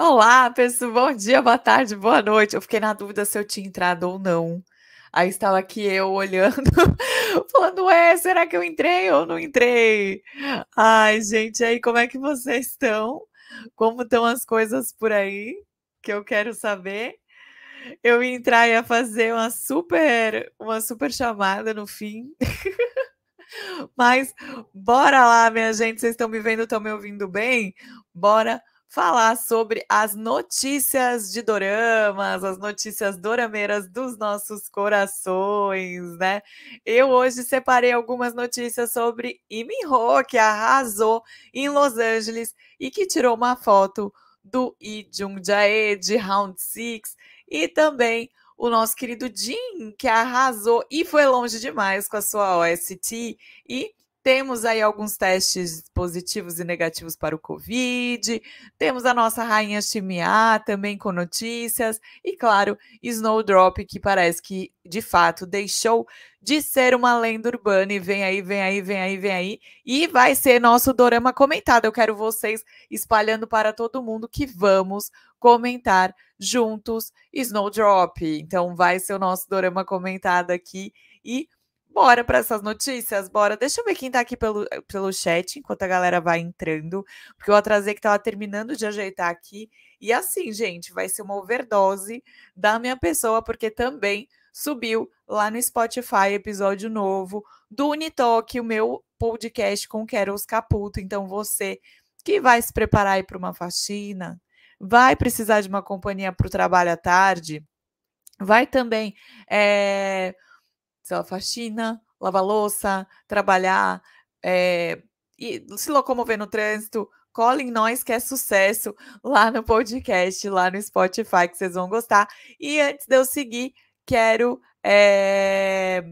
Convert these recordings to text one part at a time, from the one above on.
Olá, pessoal, bom dia, boa tarde, boa noite. Eu fiquei na dúvida se eu tinha entrado ou não. Aí estava aqui eu olhando, falando: Ué, será que eu entrei ou não entrei? Ai, gente, aí como é que vocês estão? Como estão as coisas por aí? Que eu quero saber. Eu ia entrar e ia fazer uma super, uma super chamada no fim. Mas bora lá, minha gente. Vocês estão me vendo, estão me ouvindo bem? Bora falar sobre as notícias de doramas, as notícias dorameiras dos nossos corações, né? Eu hoje separei algumas notícias sobre Imin Ho, que arrasou em Los Angeles e que tirou uma foto do Lee Jung Jae de Round 6 e também o nosso querido Jin que arrasou e foi longe demais com a sua OST e temos aí alguns testes positivos e negativos para o Covid. Temos a nossa rainha Chimiá também com notícias. E, claro, Snowdrop, que parece que de fato deixou de ser uma lenda urbana. E vem aí, vem aí, vem aí, vem aí. E vai ser nosso dorama comentado. Eu quero vocês espalhando para todo mundo que vamos comentar juntos Snowdrop. Então, vai ser o nosso dorama comentado aqui. E Bora para essas notícias, bora. Deixa eu ver quem está aqui pelo, eh, pelo chat, enquanto a galera vai entrando, porque eu atrasei que estava terminando de ajeitar aqui. E assim, gente, vai ser uma overdose da minha pessoa, porque também subiu lá no Spotify episódio novo do Unitalk, o meu podcast com Carols Caputo. Então você que vai se preparar aí para uma faxina, vai precisar de uma companhia para o trabalho à tarde, vai também é, sei lá, faxina, lavar louça, trabalhar, é, e se locomover no trânsito. Colin Nós, que é sucesso lá no podcast, lá no Spotify, que vocês vão gostar. E antes de eu seguir, quero. É,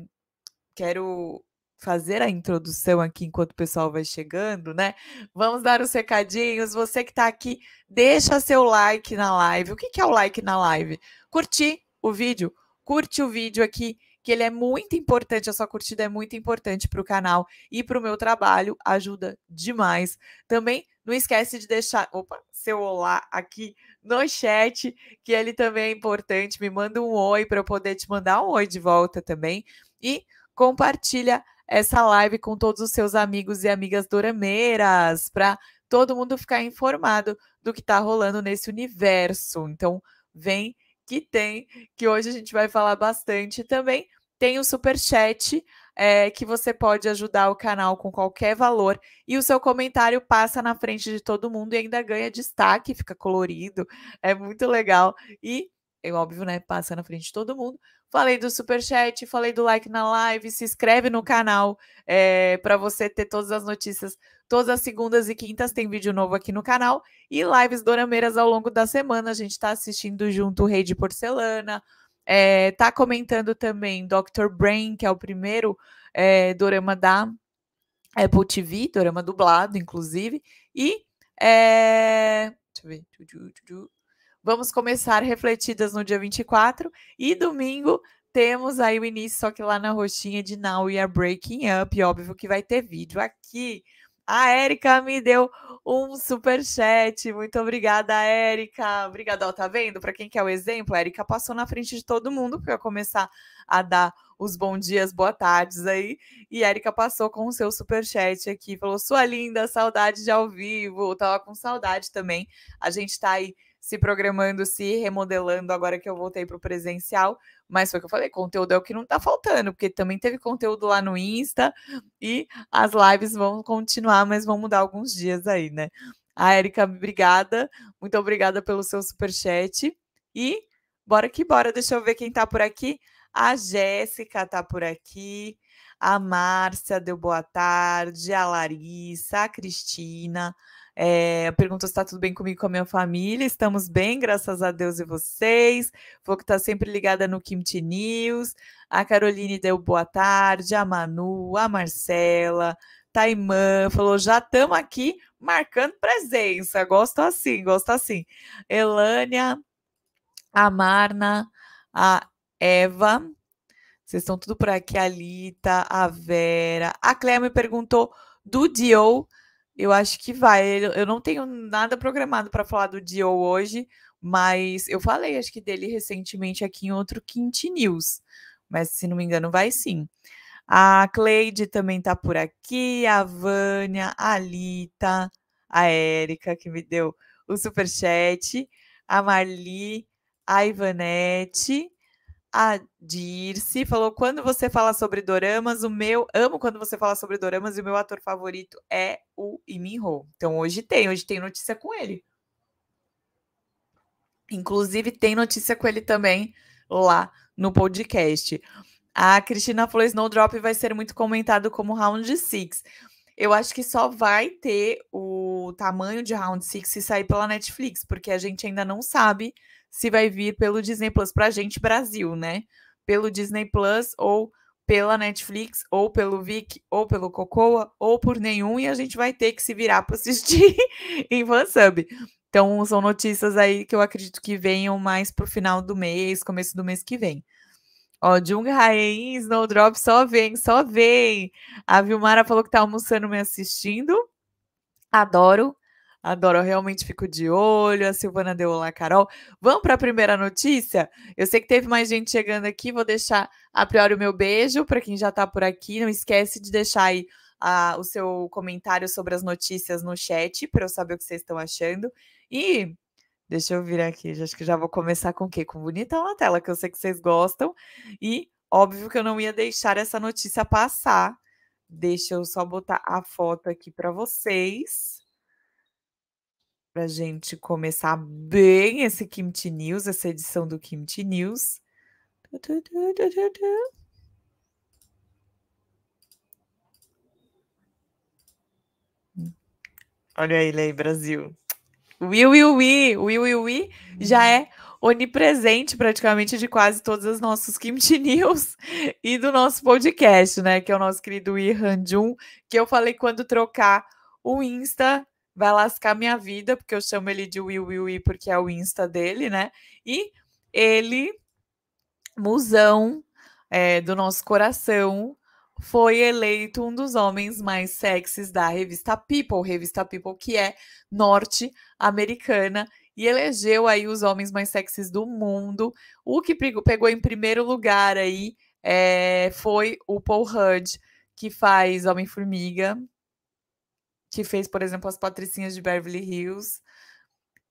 quero fazer a introdução aqui enquanto o pessoal vai chegando, né? Vamos dar os recadinhos. Você que está aqui, deixa seu like na live. O que, que é o like na live? Curtir o vídeo. Curte o vídeo aqui que ele é muito importante, a sua curtida é muito importante para o canal e para o meu trabalho, ajuda demais. Também não esquece de deixar, opa, seu olá aqui no chat, que ele também é importante. Me manda um oi para eu poder te mandar um oi de volta também e compartilha essa live com todos os seus amigos e amigas dorameiras, para todo mundo ficar informado do que está rolando nesse universo. Então, vem que tem, que hoje a gente vai falar bastante também tem o super chat é, que você pode ajudar o canal com qualquer valor e o seu comentário passa na frente de todo mundo e ainda ganha destaque, fica colorido, é muito legal e é óbvio, né? Passa na frente de todo mundo. Falei do super chat, falei do like na live, se inscreve no canal é, eh, para você ter todas as notícias. Todas as segundas e quintas tem vídeo novo aqui no canal e lives dorameiras ao longo da semana. A gente está assistindo junto o Rei de Porcelana, é, tá comentando também Dr. Brain, que é o primeiro é, dorama da Apple TV, dorama dublado, inclusive. E é, vamos começar refletidas no dia 24 e domingo temos aí o início, só que lá na roxinha de Now We Are Breaking Up, e óbvio que vai ter vídeo aqui. A Érica me deu um super chat. Muito obrigada, Érica. Obrigada, ó, tá vendo? Para quem quer o exemplo, a Érica passou na frente de todo mundo, porque eu ia começar a dar os bom dias, boa tardes aí. E Érica passou com o seu super chat aqui, falou: "Sua linda, saudade de ao vivo". Eu tava com saudade também. A gente tá aí se programando, se remodelando agora que eu voltei para o presencial. Mas foi o que eu falei, conteúdo é o que não está faltando, porque também teve conteúdo lá no Insta e as lives vão continuar, mas vão mudar alguns dias aí, né? A Érica, obrigada. Muito obrigada pelo seu super chat. E bora que bora, deixa eu ver quem está por aqui. A Jéssica está por aqui. A Márcia deu boa tarde, a Larissa, a Cristina, é, perguntou se está tudo bem comigo com a minha família. Estamos bem, graças a Deus e vocês. Vou que está sempre ligada no Kimchi News. A Caroline deu boa tarde, a Manu, a Marcela, Taimã, falou: já estamos aqui marcando presença. Gosto assim, gosto assim. Elânia, a Marna, a Eva. Vocês estão tudo por aqui, a Lita, a Vera. A Cléa me perguntou do Dio eu acho que vai. Eu não tenho nada programado para falar do Dio hoje, mas eu falei, acho que dele recentemente aqui em outro Quint News. Mas se não me engano, vai sim. A Cleide também tá por aqui, a Vânia, a Lita, a Érica, que me deu o superchat, a Marli, a Ivanete, a Dirce falou: quando você fala sobre doramas, o meu. Amo quando você fala sobre doramas e o meu ator favorito é o Imin Ho. Então hoje tem, hoje tem notícia com ele. Inclusive, tem notícia com ele também lá no podcast. A Cristina falou: Snowdrop vai ser muito comentado como Round 6. Eu acho que só vai ter o tamanho de Round 6 se sair pela Netflix, porque a gente ainda não sabe se vai vir pelo Disney Plus para a gente Brasil, né? Pelo Disney Plus ou pela Netflix, ou pelo Vic, ou pelo Cocoa, ou por nenhum, e a gente vai ter que se virar para assistir em fansub. Então, são notícias aí que eu acredito que venham mais pro final do mês, começo do mês que vem. Ó, Jung Haen, Snowdrop, só vem, só vem. A Vilmara falou que tá almoçando me assistindo. Adoro. Adoro, eu realmente fico de olho. A Silvana deu olá, Carol. Vamos para a primeira notícia? Eu sei que teve mais gente chegando aqui, vou deixar a priori o meu beijo para quem já está por aqui. Não esquece de deixar aí o seu comentário sobre as notícias no chat para eu saber o que vocês estão achando. E deixa eu vir aqui, acho que já vou começar com o quê? Com bonitão na tela, que eu sei que vocês gostam. E óbvio que eu não ia deixar essa notícia passar. Deixa eu só botar a foto aqui para vocês para gente começar bem esse Kimchi News, essa edição do Kimchi News. Olha aí, Lei Brasil. Will, will, will, will, will, já é onipresente praticamente de quase todos os nossos Kimchi News e do nosso podcast, né? Que é o nosso querido Ihan Jun, que eu falei quando trocar o Insta vai lascar minha vida, porque eu chamo ele de Will Will Will porque é o Insta dele, né? E ele, musão é, do nosso coração, foi eleito um dos homens mais sexys da revista People, revista People que é norte-americana e elegeu aí os homens mais sexys do mundo. O que pegou em primeiro lugar aí é, foi o Paul Rudd, que faz Homem-Formiga, que fez, por exemplo, as Patricinhas de Beverly Hills.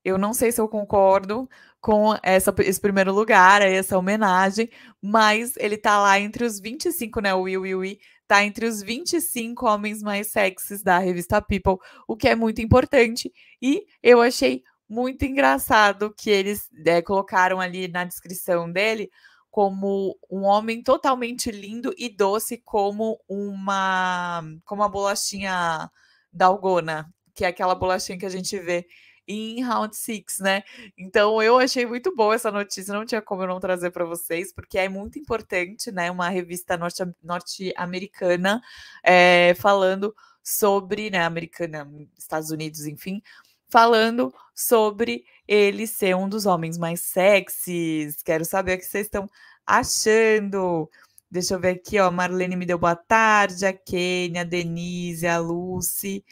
Eu não sei se eu concordo com essa, esse primeiro lugar, essa homenagem, mas ele tá lá entre os 25, né? O Will Will Will tá entre os 25 homens mais sexys da revista People, o que é muito importante. E eu achei muito engraçado que eles é, colocaram ali na descrição dele como um homem totalmente lindo e doce como uma como uma bolachinha dalgona, que é aquela bolachinha que a gente vê em Round 6, né? Então eu achei muito boa essa notícia, não tinha como eu não trazer para vocês, porque é muito importante, né? Uma revista norte-americana norte eh, é, falando sobre, né? Americana, Estados Unidos, enfim, falando sobre ele ser um dos homens mais sexys. Quero saber o que vocês estão achando. Deixa eu ver aqui, ó. A Marlene me deu boa tarde, a Kênia, a Denise, a Lucy.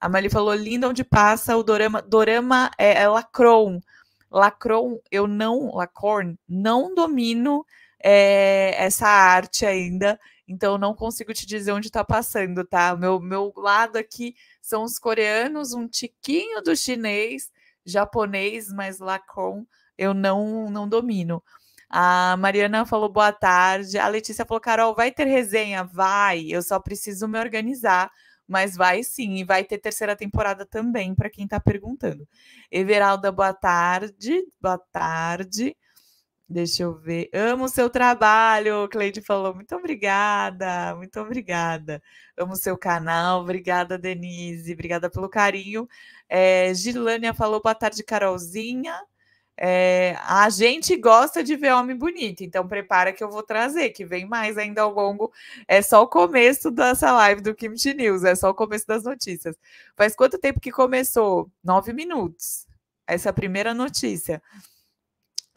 A Marli falou, linda onde passa o Dorama. Dorama é, é Lacron. Lacron, eu não, Lacorn, não domino é, essa arte ainda. Então, não consigo te dizer onde está passando, tá? Meu, meu lado aqui são os coreanos, um tiquinho do chinês, japonês, mas Lacron eu não, não domino. A Mariana falou boa tarde. A Letícia falou: Carol, vai ter resenha? Vai, eu só preciso me organizar. Mas vai sim, e vai ter terceira temporada também, para quem está perguntando. Everalda, boa tarde. Boa tarde. Deixa eu ver. Amo o seu trabalho, o Cleide falou. Muito obrigada, muito obrigada. Amo o seu canal. Obrigada, Denise. Obrigada pelo carinho. É, Gilânia falou boa tarde, Carolzinha. É, a gente gosta de ver homem bonito, então prepara que eu vou trazer, que vem mais ainda ao longo. É só o começo dessa live do Kimchi News, é só o começo das notícias. Faz quanto tempo que começou? Nove minutos. Essa é primeira notícia.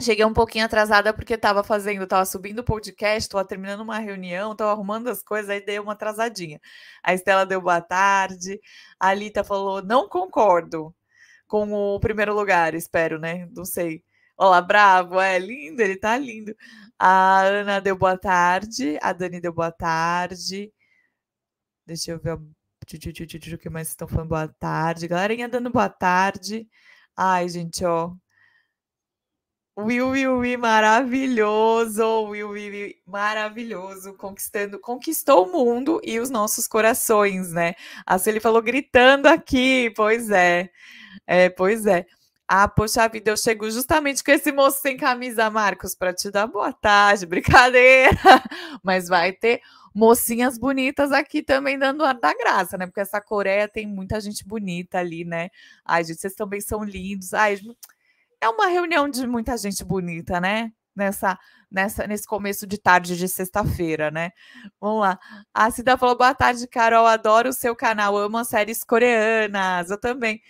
Cheguei um pouquinho atrasada porque estava fazendo, estava subindo o podcast, estava terminando uma reunião, estava arrumando as coisas, aí dei uma atrasadinha. A Estela deu boa tarde, a Alita falou, não concordo com o primeiro lugar, espero, né? Não sei. Olá, bravo, é lindo, ele tá lindo. A Ana deu boa tarde, a Dani deu boa tarde. Deixa eu ver o que mais estão falando boa tarde. Galerinha dando boa tarde. Ai, gente, ó, Will, Will, Will, maravilhoso, Will, Will, Will, maravilhoso, conquistando, conquistou o mundo e os nossos corações, né? A ele falou gritando aqui, pois é, é, pois é. Ah, poxa vida, eu chego justamente com esse moço sem camisa, Marcos, para te dar boa tarde, brincadeira, mas vai ter mocinhas bonitas aqui também dando ar da graça, né? Porque essa Coreia tem muita gente bonita ali, né? Ai, gente, vocês também são lindos, ai... Gente é uma reunião de muita gente bonita, né? Nessa, nessa, nesse começo de tarde de sexta-feira, né? Vamos lá. A Cida falou: boa tarde, Carol. Adoro o seu canal, amo as séries coreanas. Eu também.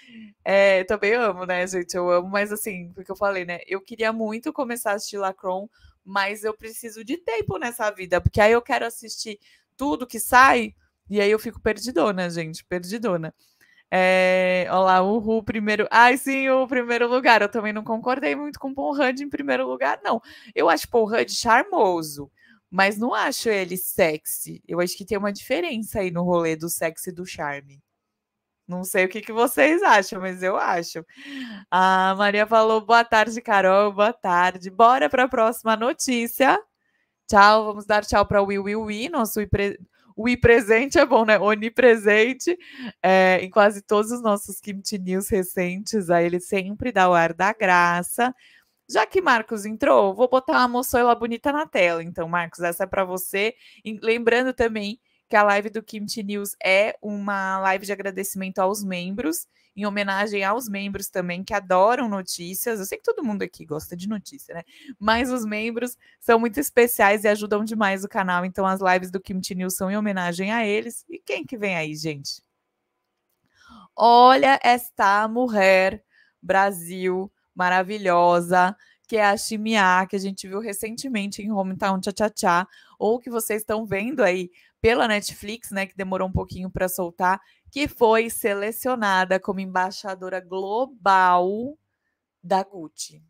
É, eu também amo, né, gente? Eu amo, mas assim, porque eu falei, né? Eu queria muito começar a assistir Lacron, mas eu preciso de tempo nessa vida, porque aí eu quero assistir tudo que sai, e aí eu fico perdidona, gente, perdidona. É, olá, o primeiro. Ai, sim, o primeiro lugar. Eu também não concordei muito com Paul Rudd em primeiro lugar, não. Eu acho Paul Rudd charmoso, mas não acho ele sexy. Eu acho que tem uma diferença aí no rolê do sexy e do charme. Não sei o que, que vocês acham, mas eu acho. A ah, Maria falou boa tarde, Carol, boa tarde. Bora para a próxima notícia. Tchau, vamos dar tchau para o Will Will Will, nosso o presente é bom, né? Onipresente. É, em quase todos os nossos Kimchi News recentes, aí ele sempre dá o ar da graça. Já que Marcos entrou, vou botar uma moçoila bonita na tela. Então, Marcos, essa é para você. E lembrando também que a live do Kimchi News é uma live de agradecimento aos membros em homenagem aos membros também que adoram notícias. Eu sei que todo mundo aqui gosta de notícia, né? Mas os membros são muito especiais e ajudam demais o canal. Então as lives do Kimchi News são em homenagem a eles. E quem que vem aí, gente? Olha esta mulher Brasil maravilhosa que é a Chimiá, que a gente viu recentemente em Hometown Cha-Cha-Cha, ou que vocês estão vendo aí pela Netflix, né, que demorou um pouquinho para soltar, que foi selecionada como embaixadora global da Gucci.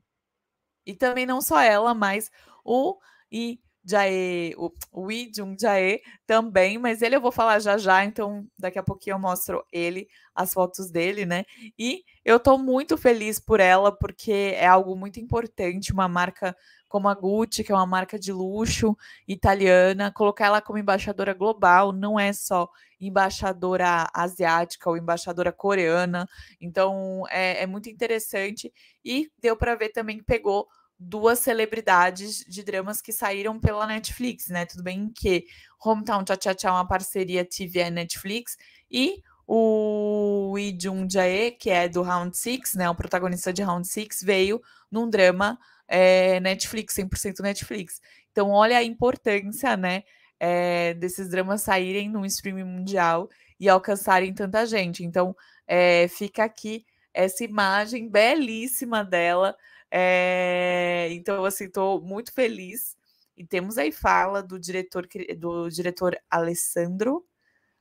E também não só ela, mas o e Jae, o, o Jung Jae também, mas ele eu vou falar já já, então daqui a pouquinho eu mostro ele, as fotos dele, né? E eu tô muito feliz por ela, porque é algo muito importante, uma marca como a Gucci, que é uma marca de luxo italiana, colocar ela como embaixadora global, não é só embaixadora asiática ou embaixadora coreana. Então é, é muito interessante e deu para ver também que pegou duas celebridades de dramas que saíram pela Netflix, né? Tudo bem que Hometown Cha Cha Cha é uma parceria TV e Netflix e o Lee Jung Jae, que é do Round Six, né, o protagonista de Round Six, veio num drama é, Netflix, 100% Netflix. Então, olha a importância, né, é, desses dramas saírem num streaming mundial e alcançarem tanta gente. Então, é, fica aqui essa imagem belíssima dela. É, então, assim, estou muito feliz. E temos aí fala do diretor, do diretor Alessandro,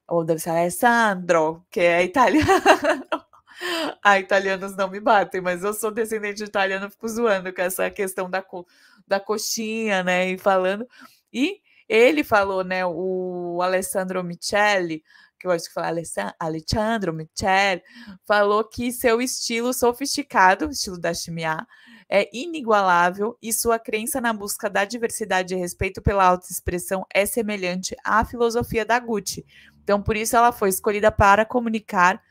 ou deve ser Alessandro, que é italiano. Ah, italianos não me batem, mas eu sou descendente de italiano, fico zoando com essa questão da, co, da coxinha, né? E falando. E ele falou, né? O Alessandro Michelli, que eu acho que fala Alessandro Michelli, falou que seu estilo sofisticado, estilo da Chimia, é inigualável e sua crença na busca da diversidade e respeito pela autoexpressão é semelhante à filosofia da Gucci. Então, por isso ela foi escolhida para comunicar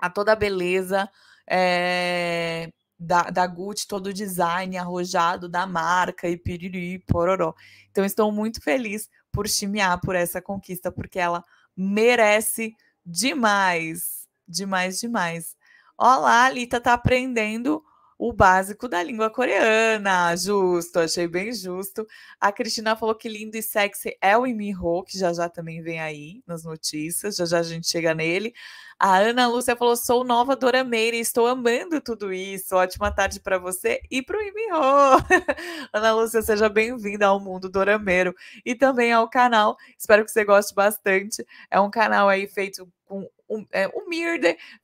a toda a beleza é, da, da Gucci, todo o design arrojado da marca e piriri, pororó. Então, estou muito feliz por chimear por essa conquista, porque ela merece demais, demais, demais. Olá, a Lita tá aprendendo o básico da língua coreana. Justo, achei bem justo. A Cristina falou que lindo e sexy é o Imiho, que já já também vem aí nas notícias, já já a gente chega nele. A Ana Lúcia falou: sou nova dorameira e estou amando tudo isso. Ótima tarde para você e para o Imiho. Ana Lúcia, seja bem-vinda ao mundo dorameiro e também ao canal. Espero que você goste bastante. É um canal aí feito um, um, é,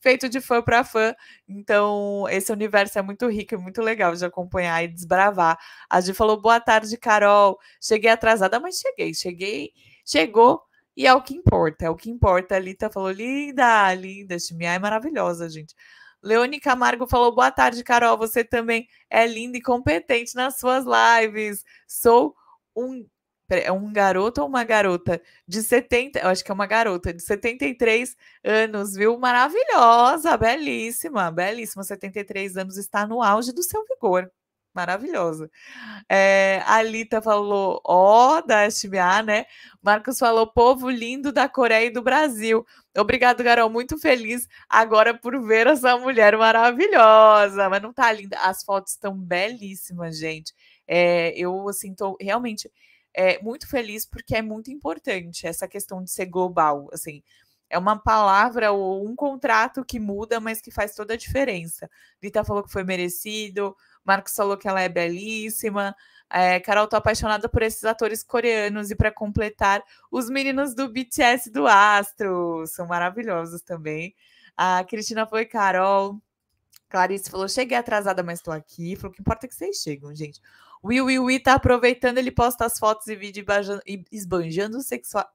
feito de fã para fã. Então, esse universo é muito rico e muito legal de acompanhar e desbravar. A gente falou: boa tarde, Carol. Cheguei atrasada, mas cheguei, cheguei, chegou. E é o que importa, é o que importa. A Lita falou: linda, linda, Chimiá é maravilhosa, gente. Leone Camargo falou: boa tarde, Carol. Você também é linda e competente nas suas lives. Sou um é um garoto ou uma garota de 70, eu acho que é uma garota de 73 anos, viu? Maravilhosa, belíssima, belíssima, 73 anos, está no auge do seu vigor. Maravilhosa. É, a Alita falou, ó, oh, da SBA, né? Marcos falou, povo lindo da Coreia e do Brasil. Obrigado, Garol, muito feliz agora por ver essa mulher maravilhosa. Mas não tá linda? As fotos estão belíssimas, gente. É, eu, assim, tô realmente é, muito feliz porque é muito importante essa questão de ser global, assim. É uma palavra ou um contrato que muda, mas que faz toda a diferença. Vita falou que foi merecido, Marcos falou que ela é belíssima. É, Carol, tô apaixonada por esses atores coreanos e para completar, os meninos do BTS do Astro são maravilhosos também. A Cristina foi Carol. Clarice falou: cheguei atrasada, mas estou aqui. Falou: o que importa é que vocês chegam, gente. Will Will Will tá aproveitando, ele posta as fotos e vídeo esbanjando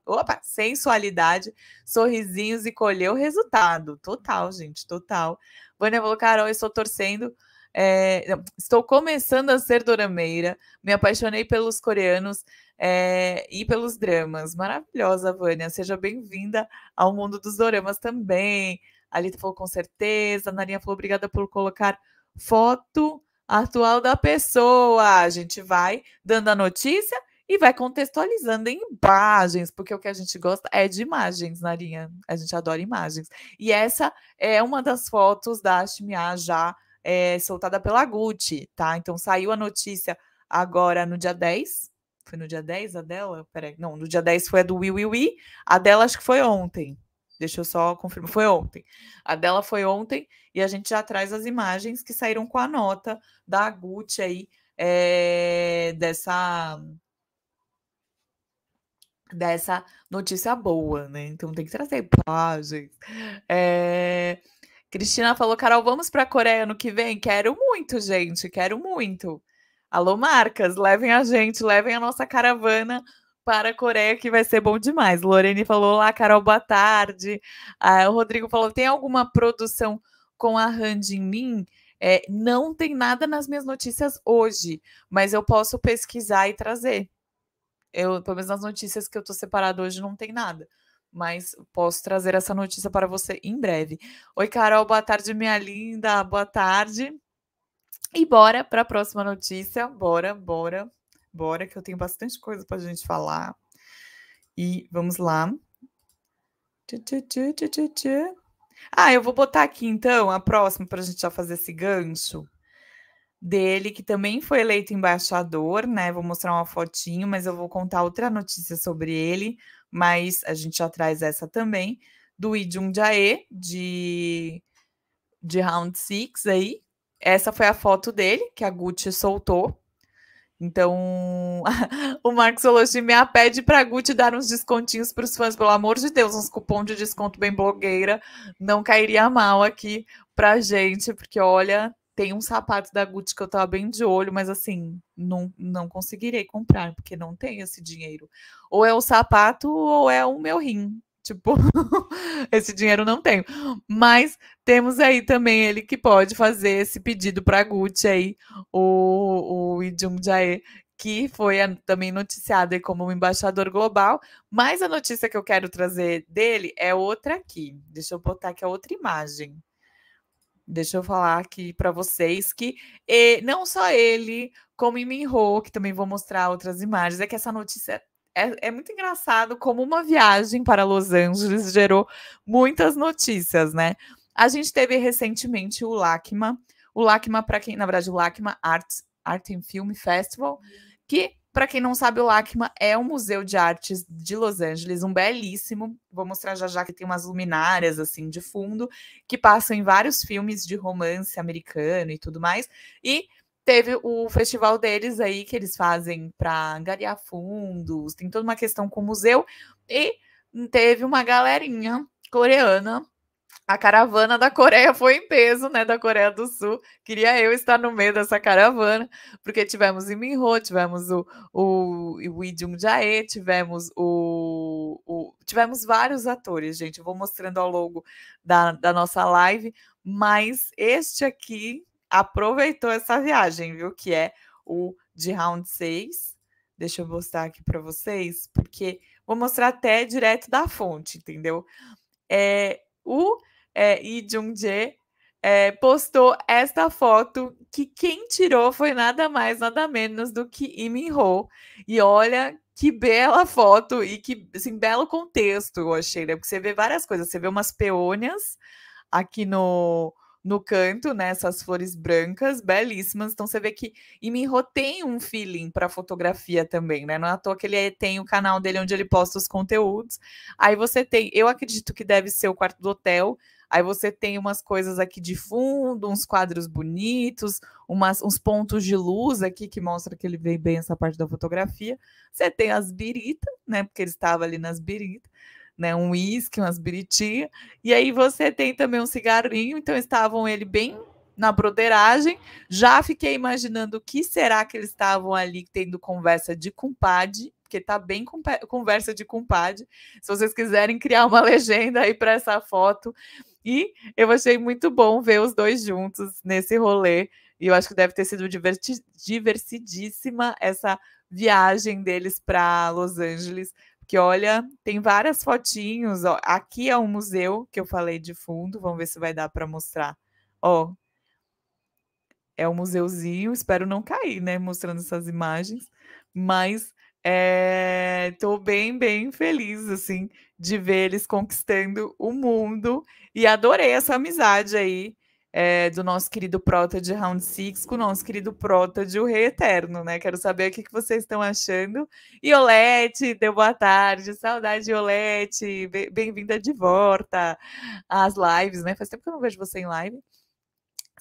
opa, sensualidade, sorrisinhos e colheu o resultado. Total, gente, total. Vânia falou, Carol, eu estou torcendo. É, estou começando a ser dorameira, me apaixonei pelos coreanos é, e pelos dramas. Maravilhosa, Vânia. Seja bem-vinda ao mundo dos doramas também. A Lita falou com certeza, a Narinha falou obrigada por colocar foto atual da pessoa. A gente vai dando a notícia e vai contextualizando em imagens, porque o que a gente gosta é de imagens, Narinha. A gente adora imagens. E essa é uma das fotos da HMA já é, soltada pela Gucci, tá? Então saiu a notícia agora no dia 10. Foi no dia 10 a dela? Peraí. Não, no dia 10 foi a do Will Will. A dela acho que foi ontem. Deixa eu só confirmar. Foi ontem. A dela foi ontem e a gente já traz as imagens que saíram com a nota da Gucci aí, é, dessa, dessa notícia boa, né? Então tem que trazer imagens. É, Cristina falou, Carol, vamos para a Coreia no que vem? Quero muito, gente, quero muito. Alô, marcas, levem a gente, levem a nossa caravana para a Coreia, que vai ser bom demais. Lorene falou lá, Carol, boa tarde. Ah, o Rodrigo falou: tem alguma produção com a Hand em mim? É, não tem nada nas minhas notícias hoje, mas eu posso pesquisar e trazer. Eu, pelo menos nas notícias que eu estou separado hoje não tem nada. Mas posso trazer essa notícia para você em breve. Oi, Carol, boa tarde, minha linda, boa tarde. E bora para a próxima notícia. Bora, bora bora que eu tenho bastante coisa para a gente falar. E vamos lá. Ah, eu vou botar aqui então a próxima para a gente já fazer esse gancho dele, que também foi eleito embaixador, né? Vou mostrar uma fotinho, mas eu vou contar outra notícia sobre ele, mas a gente já traz essa também, do Idun Jae, de, de Round 6 aí. Essa foi a foto dele, que a Gucci soltou então, o Marcos me pede para a Gucci dar uns descontinhos para os fãs, pelo amor de Deus, uns cupom de desconto bem blogueira, não cairia mal aqui para gente, porque olha, tem um sapato da Gucci que eu tava bem de olho, mas assim, não, não conseguirei comprar, porque não tenho esse dinheiro. Ou é o sapato ou é o meu rim. Tipo, esse dinheiro não tenho. Mas temos aí também ele que pode fazer esse pedido para a Gucci aí, o, o Idjum Jae, que foi também noticiado como um embaixador global. Mas a notícia que eu quero trazer dele é outra aqui. Deixa eu botar aqui a outra imagem. Deixa eu falar aqui para vocês que e, não só ele, como em Minho, que também vou mostrar outras imagens, é que essa notícia é, é, muito engraçado como uma viagem para Los Angeles gerou muitas notícias, né? A gente teve recentemente o LACMA, o LACMA, para quem, na verdade, o LACMA Arts Art and Film Festival, que, para quem não sabe, o LACMA é um museu de artes de Los Angeles, um belíssimo. Vou mostrar já já que tem umas luminárias, assim, de fundo, que passam em vários filmes de romance americano e tudo mais. E teve o festival deles aí, que eles fazem para angariar fundos, tem toda uma questão com o museu, e teve uma galerinha coreana. A caravana da Coreia foi em peso, né? Da Coreia do Sul. Queria eu estar no meio dessa caravana, porque tivemos o Minho, tivemos o, o, o Jae, tivemos o, o, Tivemos vários atores, gente. Eu vou mostrando ao longo da, da nossa live, mas este aqui aproveitou essa viagem, viu? Que é o de round 6. Deixa eu mostrar aqui para vocês, porque vou mostrar até direto da fonte, entendeu? É, o é, Jung-jae é, postou esta foto que quem tirou foi nada mais, nada menos do que Imin Ho. E olha que bela foto e que assim, belo contexto, eu achei, né? Porque você vê várias coisas, você vê umas peônias aqui no, no canto, né? Essas flores brancas, belíssimas. Então você vê que e Minho tem um feeling para fotografia também, né? Não é à toa que ele é, tem o canal dele onde ele posta os conteúdos. Aí você tem, eu acredito que deve ser o quarto do hotel. Aí você tem umas coisas aqui de fundo, uns quadros bonitos, umas, uns pontos de luz aqui que mostra que ele vê bem essa parte da fotografia. Você tem as birita, né? Porque ele estava ali nas birita né, um uísque, umas biritinhas. e aí você tem também um cigarrinho, então estavam ele bem na broderagem, já fiquei imaginando o que será que eles estavam ali tendo conversa de compadre, porque tá bem conversa de compadre, se vocês quiserem criar uma legenda aí para essa foto, e eu achei muito bom ver os dois juntos nesse rolê, e eu acho que deve ter sido divertidíssima essa viagem deles para Los Angeles que olha, tem várias fotinhos. Ó. Aqui é um museu que eu falei de fundo, vamos ver se vai dar para mostrar. Ó, é um museuzinho, espero não cair, né, mostrando essas imagens, mas estou eh, é, bem, bem feliz, assim, de ver eles conquistando o mundo e adorei essa amizade aí é, do nosso querido Prota de Round 6 com o nosso querido Prota de O Rei Eterno, né? Quero saber o que, vocês estão achando. Iolete, deu boa tarde, saudade, Iolete, bem-vinda de volta às lives, né? Faz tempo que eu não vejo você em live.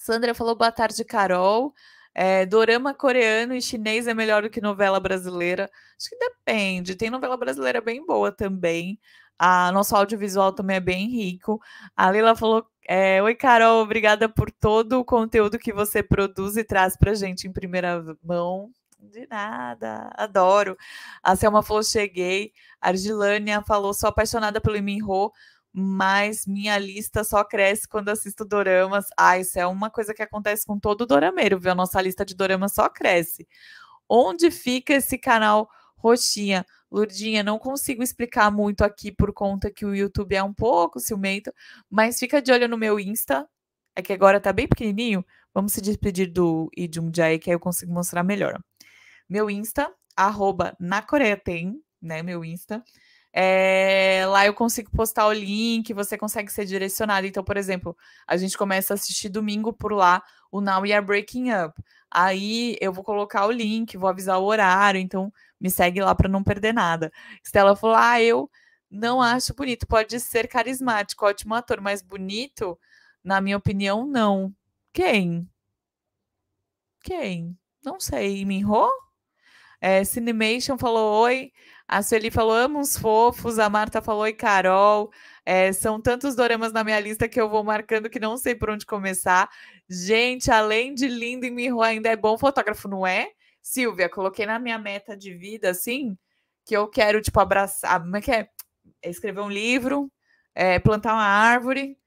Sandra falou boa tarde, Carol. É, dorama coreano e chinês é melhor do que novela brasileira? Acho que depende. Tem novela brasileira bem boa também. A nosso audiovisual também é bem rico. A Lila falou é, Oi, Carol, obrigada por todo o conteúdo que você produz e traz para gente em primeira mão. De nada, adoro. A Selma falou: cheguei. A Argilânia falou: sou apaixonada pelo Minho, mas minha lista só cresce quando assisto doramas. Ah, isso é uma coisa que acontece com todo dorameiro, viu? A nossa lista de doramas só cresce. Onde fica esse canal? roxinha. Lurdinha, não consigo explicar muito aqui por conta que o YouTube é um pouco ciumento, mas fica de olho no meu Insta, é que agora tá bem pequenininho. Vamos se despedir do Idium Jai, que aí eu consigo mostrar melhor. Meu Insta, arroba na Coreia tem, né, meu Insta. É, lá eu consigo postar o link, você consegue ser direcionado. Então, por exemplo, a gente começa a assistir domingo por lá o Now We Are Breaking Up. Aí eu vou colocar o link, vou avisar o horário. Então, me segue lá para não perder nada. Estela falou: Ah, eu não uhum. acho bonito. Pode ser carismático, ótimo ator, mas bonito, na minha opinião, não. Quem? Quem? Não sei. Minho? É, Cinemation falou oi. A Sueli falou, amo uns fofos. A Marta falou, oi, Carol. É, são tantos doramas na minha lista que eu vou marcando que não sei por onde começar. Gente, além de lindo e mirro, ainda é bom fotógrafo, não é? Silvia, coloquei na minha meta de vida, assim, que eu quero, tipo, abraçar. Ah, como é que é? é? Escrever um livro, é, plantar uma árvore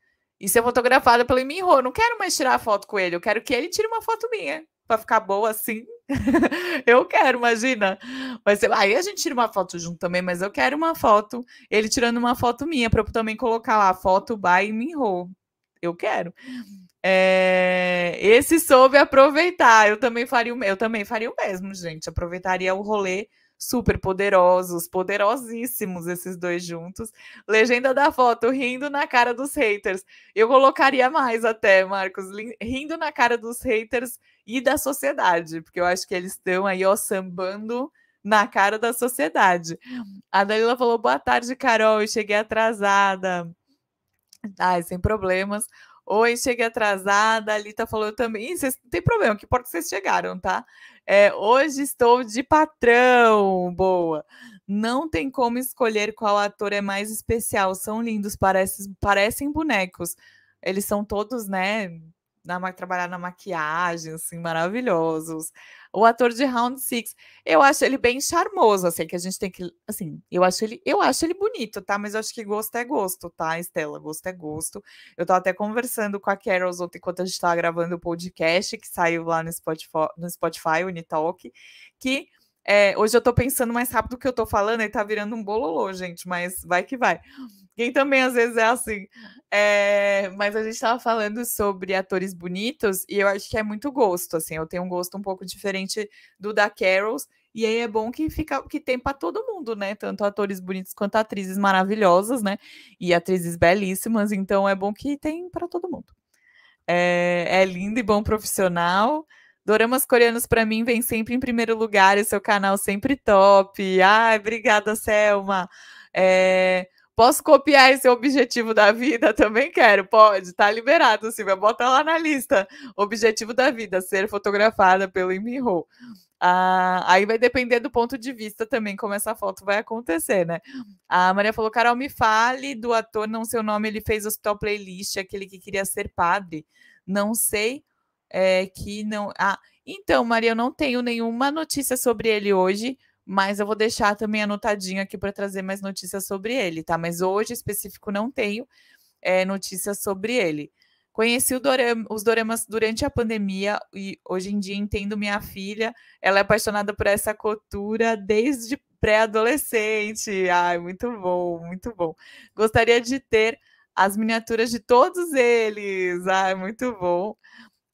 e ser fotografada pelo Minho. Não quero mais tirar foto com ele, eu quero que ele tire uma foto minha para ficar boa assim. eu quero, imagina. Mas, aí a gente tira uma foto junto também, mas eu quero uma foto, ele tirando uma foto minha, para eu também colocar lá, foto by Minho. Eu quero. É, esse soube aproveitar. Eu também faria o eu também faria o mesmo, gente. Aproveitaria o rolê super poderosos, poderosíssimos esses dois juntos. Legenda da foto, rindo na cara dos haters. Eu colocaria mais até, Marcos, rindo na cara dos haters e da sociedade, porque eu acho que eles estão aí ó sambando na cara da sociedade. A Dalila falou: "Boa tarde, Carol, eu cheguei atrasada". Ai, sem problemas. Oi, cheguei atrasada. A Lita falou também. não tem problema, que porta vocês chegaram, tá? É, hoje estou de patrão. Boa. Não tem como escolher qual ator é mais especial. São lindos, parece, parecem bonecos. Eles são todos, né? na, trabalhar na maquiagem, assim, maravilhosos. O ator de Round Six, eu acho ele bem charmoso, assim, que a gente tem que, assim, eu acho ele, eu acho ele bonito, tá? Mas eu acho que gosto é gosto, tá, Estela? Gosto é gosto. Eu tava até conversando com a Carol ontem, enquanto a gente tava gravando o podcast, que saiu lá no Spotify, no Spotify, o Unitalk, que é, hoje eu tô pensando mais rápido do que eu tô falando, e tá virando um bololô, gente, mas vai que vai. Quem também às vezes é assim. É, mas a gente tava falando sobre atores bonitos, e eu acho que é muito gosto, assim. Eu tenho um gosto um pouco diferente do da Carols, e aí é bom que fica que tem para todo mundo, né? Tanto atores bonitos quanto atrizes maravilhosas, né? E atrizes belíssimas, então é bom que tem para todo mundo. É, é lindo e bom profissional. Doramas coreanos para mim vem sempre em primeiro lugar, e seu é canal sempre top. Ai, obrigada, Selma. É, posso copiar esse objetivo da vida? Também quero, pode, tá liberado, Silvia. Bota lá na lista. Objetivo da vida, ser fotografada pelo Imiho. Ah, aí vai depender do ponto de vista também como essa foto vai acontecer, né? A Maria falou: Carol, me fale do ator, não sei o nome, ele fez Hospital Playlist, aquele que queria ser padre. Não sei é, que não. Ah, então, Maria, eu não tenho nenhuma notícia sobre ele hoje, mas eu vou deixar também anotadinho aqui para trazer mais notícias sobre ele, tá? Mas hoje, específico, não tenho é, notícias sobre ele. Conheci dorama, os doramas durante a pandemia e hoje em dia entendo minha filha. Ela é apaixonada por essa cultura desde pré-adolescente. Ai, muito bom, muito bom. Gostaria de ter as miniaturas de todos eles. Ai, muito bom.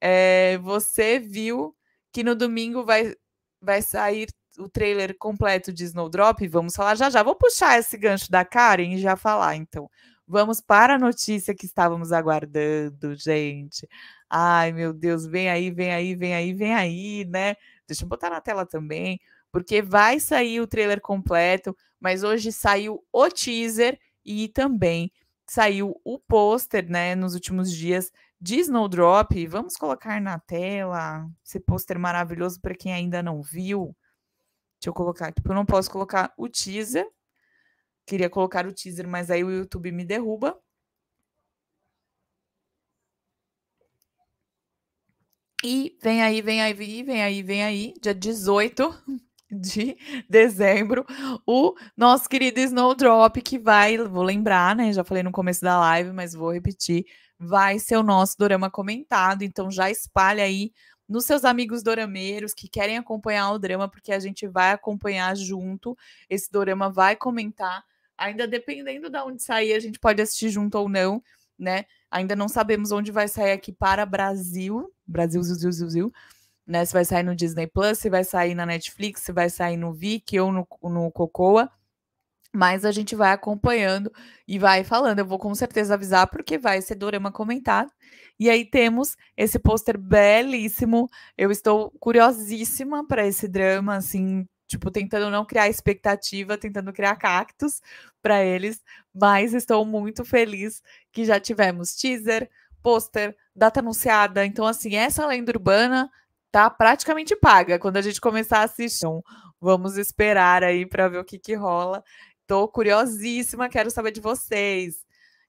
É, você viu que no domingo vai, vai sair o trailer completo de Snowdrop? Vamos falar já já. Vou puxar esse gancho da Karen e já falar, então. Vamos para a notícia que estávamos aguardando, gente. Ai, meu Deus, vem aí, vem aí, vem aí, vem aí, né? Deixa eu botar na tela também, porque vai sair o trailer completo, mas hoje saiu o teaser e também saiu o pôster, né, nos últimos dias de Snowdrop, vamos colocar na tela esse pôster maravilhoso para quem ainda não viu. Deixa eu colocar aqui, porque eu não posso colocar o teaser. Queria colocar o teaser, mas aí o YouTube me derruba. E vem aí, vem aí, vem aí, vem aí, dia 18 de dezembro, o nosso querido Snowdrop, que vai, vou lembrar, né? Já falei no começo da live, mas vou repetir vai ser o nosso Dorama comentado. Então já espalha aí nos seus amigos dorameiros que querem acompanhar o drama, porque a gente vai acompanhar junto. Esse dorama vai comentar. Ainda dependendo de onde sair, a gente pode assistir junto ou não, né? Ainda não sabemos onde vai sair aqui para Brasil. Brasil, Zil, Zil, Zil, Né? Se vai sair no Disney Plus, se vai sair na Netflix, se vai sair no Viki ou no, no Cocoa. Mas a gente vai acompanhando e vai falando. Eu vou com certeza avisar, porque vai ser dorama comentado. E aí temos esse pôster belíssimo. Eu estou curiosíssima para esse drama, assim, tipo, tentando não criar expectativa, tentando criar cactos para eles, mas estou muito feliz que já tivemos teaser, pôster, data anunciada. Então, assim, essa lenda urbana tá praticamente paga. Quando a gente começar a assistir, então, vamos esperar aí para ver o que que rola. Tô curiosíssima, quero saber de vocês.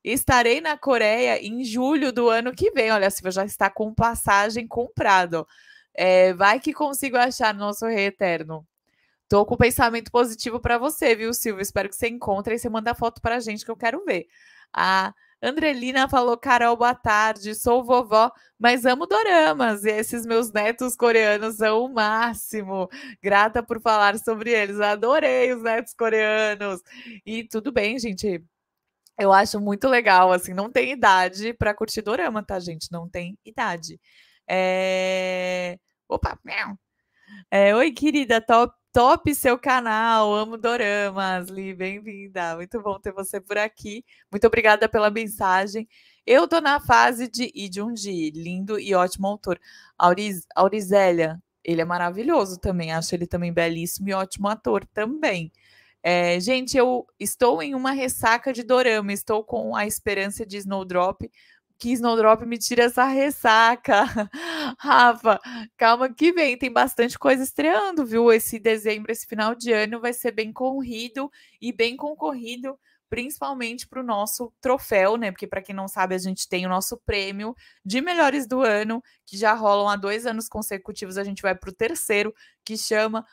Estarei na Coreia em julho do ano que vem. Olha, a Silvia já está com passagem comprado. É, vai que consigo achar nosso rei eterno. Tô com pensamento positivo para você, viu, Silvia? Espero que você encontre e você manda foto pra gente que eu quero ver. A Andrelina falou, Carol, boa tarde, sou vovó, mas amo doramas e esses meus netos coreanos são o máximo. Grata por falar sobre eles, adorei os netos coreanos. E tudo bem, gente, eu acho muito legal, assim, não tem idade para curtir dorama, tá, gente? Não tem idade. É... Opa, É, Oi, querida, top Top seu canal, amo Dorama, Asli, bem-vinda. Muito bom ter você por aqui. Muito obrigada pela mensagem. Eu tô na fase de Ijundi, lindo e ótimo autor. Auriz, Aurizelia, ele é maravilhoso também, acho ele também belíssimo e ótimo ator também. É, gente, eu estou em uma ressaca de dorama, estou com a esperança de Snowdrop, que Snowdrop me tira essa ressaca. Rafa, calma que vem, tem bastante coisa estreando, viu? Esse dezembro, esse final de ano vai ser bem corrido e bem concorrido principalmente para o nosso troféu, né? Porque, para quem não sabe, a gente tem o nosso prêmio de melhores do ano, que já rolam há dois anos consecutivos. A gente vai para o terceiro, que chama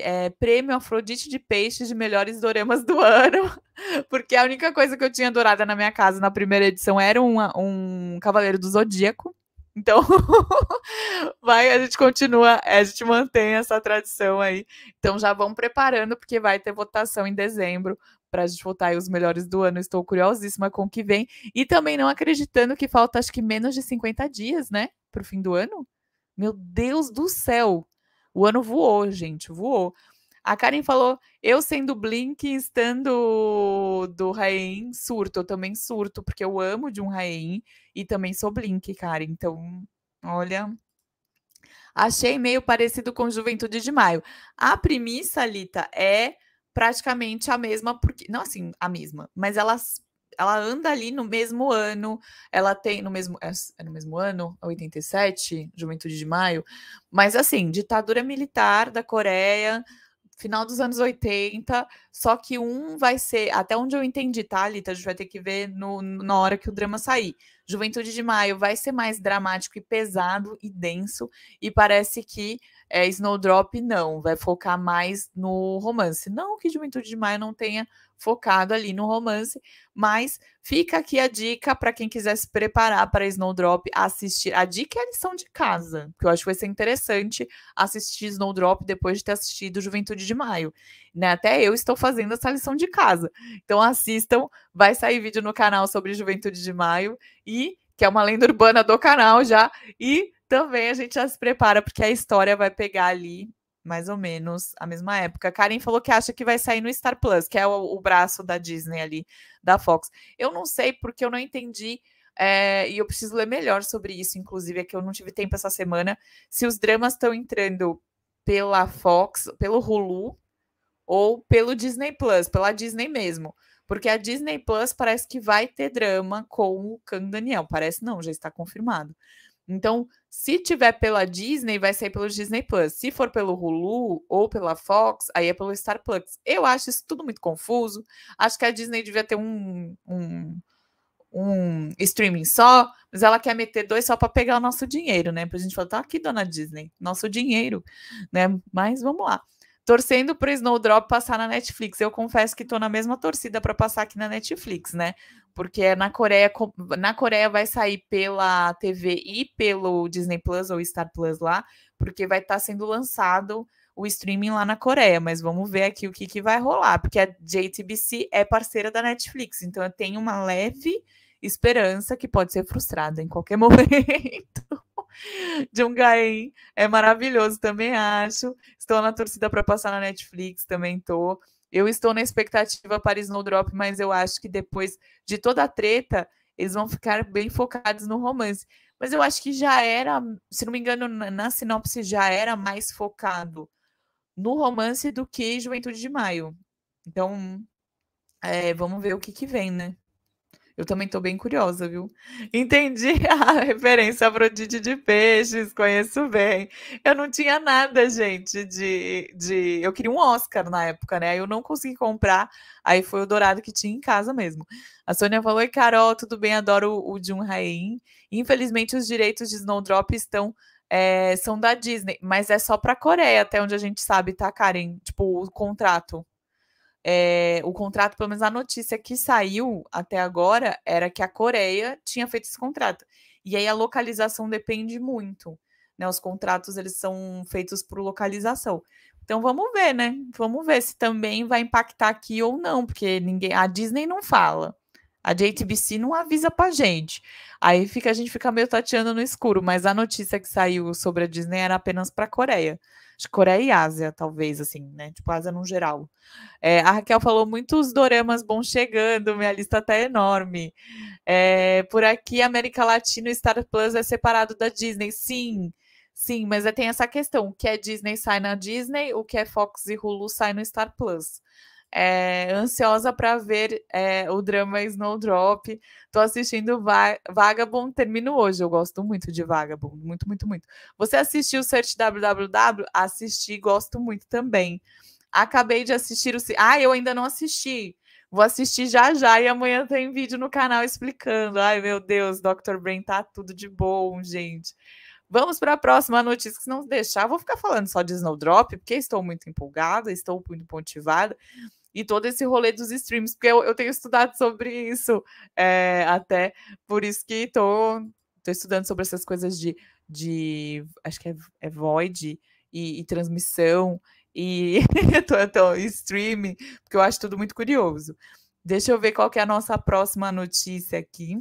é, Prêmio Afrodite de Peixes de Melhores doremas do Ano, porque a única coisa que eu tinha dourada na minha casa na primeira edição era um, um Cavaleiro do Zodíaco. Então, vai, a gente continua, é, a gente mantém essa tradição aí. Então, já vão preparando, porque vai ter votação em dezembro para aí os melhores do ano. Estou curiosíssima com o que vem. E também não acreditando que falta, acho que menos de 50 dias, né? Para o fim do ano. Meu Deus do céu! O ano voou, gente, voou. A Karen falou: eu sendo Blink, estando do rain surto. Eu também surto, porque eu amo de um rain e também sou Blink, cara. Então, olha. Achei meio parecido com Juventude de Maio. A premissa, Lita, é praticamente a mesma, porque não assim a mesma, mas elas ela anda ali no mesmo ano, ela tem no mesmo é, é no mesmo ano, 87, Juventude de Maio, mas assim, ditadura militar da Coreia, final dos anos 80, só que um vai ser, até onde eu entendi, tá, Lita, a gente vai ter que ver no, na hora que o drama sair. Juventude de Maio vai ser mais dramático e pesado e denso, e parece que é, Snowdrop não, vai focar mais no romance. Não que Juventude de Maio não tenha focado ali no romance, mas Fica aqui a dica para quem quiser se preparar para Snowdrop, assistir. A dica é a lição de casa, que eu acho que vai ser interessante assistir Snowdrop depois de ter assistido Juventude de Maio. Né? Até eu estou fazendo essa lição de casa. Então assistam, vai sair vídeo no canal sobre Juventude de Maio e que é uma lenda urbana do canal já e também a gente já se prepara porque a história vai pegar ali mais ou menos a mesma época. Karen falou que acha que vai sair no Star Plus, que é o, o braço da Disney ali, da Fox. Eu não sei porque eu não entendi. É, e eu preciso ler melhor sobre isso, inclusive, é que eu não tive tempo essa semana. Se os dramas estão entrando pela Fox, pelo Hulu ou pelo Disney Plus, pela Disney mesmo. Porque a Disney Plus parece que vai ter drama com o Kang Daniel. Parece não, já está confirmado. Então, se tiver pela Disney, vai sair pelo Disney Plus. Se for pelo Hulu ou pela Fox, aí é pelo Star Plus. Eu acho isso tudo muito confuso. Acho que a Disney devia ter um, um, um streaming só, mas ela quer meter dois só para pegar o nosso dinheiro, né? Para a gente falar, tá aqui, dona Disney, nosso dinheiro, né? Mas vamos lá torcendo pro Snowdrop passar na Netflix. Eu confesso que tô na mesma torcida para passar aqui na Netflix, né? Porque é na Coreia, na Coreia vai sair pela TV e pelo Disney Plus ou Star Plus lá, porque vai estar tá sendo lançado o streaming lá na Coreia, mas vamos ver aqui o que, que vai rolar, porque a JTBC é parceira da Netflix, então eu tenho uma leve esperança que pode ser frustrada em qualquer momento de um Jungain é maravilhoso, também acho. Estou na torcida para passar na Netflix, também tô. Eu estou na expectativa para Snowdrop, mas eu acho que depois de toda a treta, eles vão ficar bem focados no romance. Mas eu acho que já era, se não me engano, na, na sinopse já era mais focado no romance do que Juventude de Maio. Então, é, vamos ver o que, que vem, né? Eu também estou bem curiosa, viu? Entendi a referência a Afrodite de Peixes, conheço bem. Eu não tinha nada, gente, de, de. Eu queria um Oscar na época, né? Eu não consegui comprar, aí foi o dourado que tinha em casa mesmo. A Sônia falou: Oi, Carol, tudo bem? Adoro o Jun Rain. Infelizmente, os direitos de Snowdrop estão. É, são da Disney, mas é só para Coreia, até onde a gente sabe, tá, Karen? Tipo, o contrato é, o contrato, pelo menos a notícia que saiu até agora, era que a Coreia tinha feito esse contrato. E aí a localização depende muito. Né? Os contratos eles são feitos por localização. Então vamos ver, né? Vamos ver se também vai impactar aqui ou não, porque ninguém, a Disney não fala. A JTBC não avisa pra gente. Aí fica a gente fica meio tateando no escuro, mas a notícia que saiu sobre a Disney era apenas para a Coreia de Coreia e Ásia, talvez, assim, né? Tipo, Ásia no geral. É, a Raquel falou muitos doramas bons chegando, minha lista tá enorme. É, por aqui, América Latina e Star Plus é separado da Disney. Sim, sim, mas é, tem essa questão: o que é Disney sai na Disney, o que é Fox e Hulu sai no Star Plus. É, ansiosa para ver é, o drama Snowdrop. Tô assistindo Va Vagabond, termino hoje. Eu gosto muito de Vagabond, muito, muito, muito. Você assistiu o Search WWW? Assisti, gosto muito também. Acabei de assistir o. Ah, eu ainda não assisti. Vou assistir já já e amanhã tem vídeo no canal explicando. Ai, meu Deus, Dr. Brain tá tudo de bom, gente. Vamos para a próxima notícia, que se não deixar, vou ficar falando só de Snowdrop, porque estou muito empolgada, estou muito motivada. E todo esse rolê dos streams, porque eu, eu tenho estudado sobre isso é, até. Por isso que estou estudando sobre essas coisas de, de acho que é, é void e, e transmissão e então, streaming, porque eu acho tudo muito curioso. Deixa eu ver qual é a nossa próxima notícia aqui.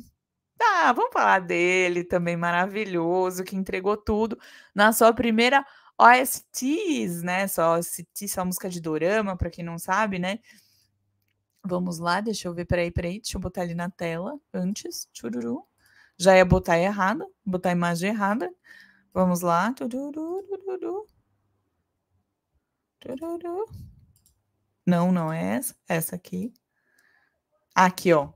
Tá, vamos falar dele também, maravilhoso, que entregou tudo na sua primeira OSTs, né? Só OST, só música de dorama, para quem não sabe, né? Vamos lá, deixa eu ver, peraí, peraí, deixa eu botar ali na tela antes, tchururu. Já ia botar errado, botar a imagem errada. Vamos lá, tchururu, Não, não é essa, essa aqui. Aqui, ó.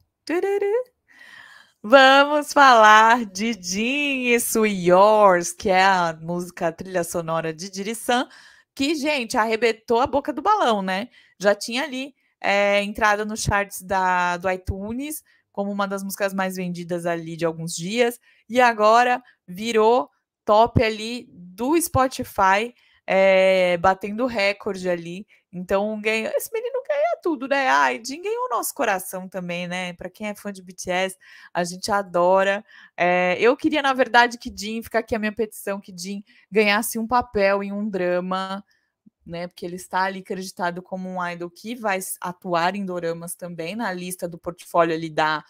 Vamos falar de Jean e Yours, que é a música a trilha sonora de Dirisan, que, gente, arrebentou a boca do balão, né? Já tinha ali é, entrada nos charts da, do iTunes, como uma das músicas mais vendidas ali de alguns dias, e agora virou top ali do Spotify, é, batendo recorde ali. Então, ganhou. Esse menino tudo, né? Ai, Jin ganhou é o nosso coração também, né? Para quem é fã de BTS, a gente adora. É, eu queria, na verdade, que Jin, fica aqui a minha petição, que Jin ganhasse um papel em um drama, né? Porque ele está ali acreditado como um idol que vai atuar em doramas também, na lista do portfólio ali da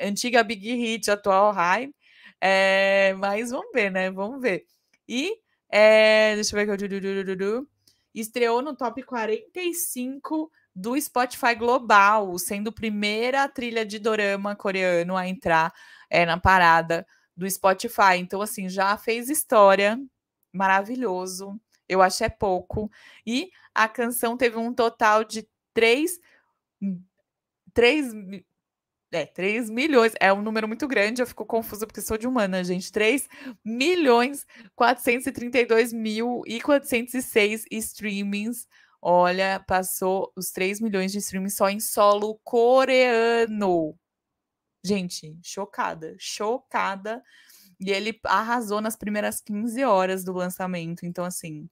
antiga Big Hit, atual High. É, mas vamos ver, né? Vamos ver. E é, deixa eu ver aqui. Estreou no top 45 do Spotify global, sendo a primeira trilha de dorama coreano a entrar é, na parada do Spotify. Então, assim, já fez história, maravilhoso. Eu acho é pouco. E a canção teve um total de 3, 3, é, 3 milhões, é um número muito grande, eu fico confusa porque sou de humana, gente. 3 milhões 432 mil e 406 streamings Olha, passou os 3 milhões de streams só em solo coreano. Gente, chocada, chocada. E ele arrasou nas primeiras 15 horas do lançamento. Então, assim,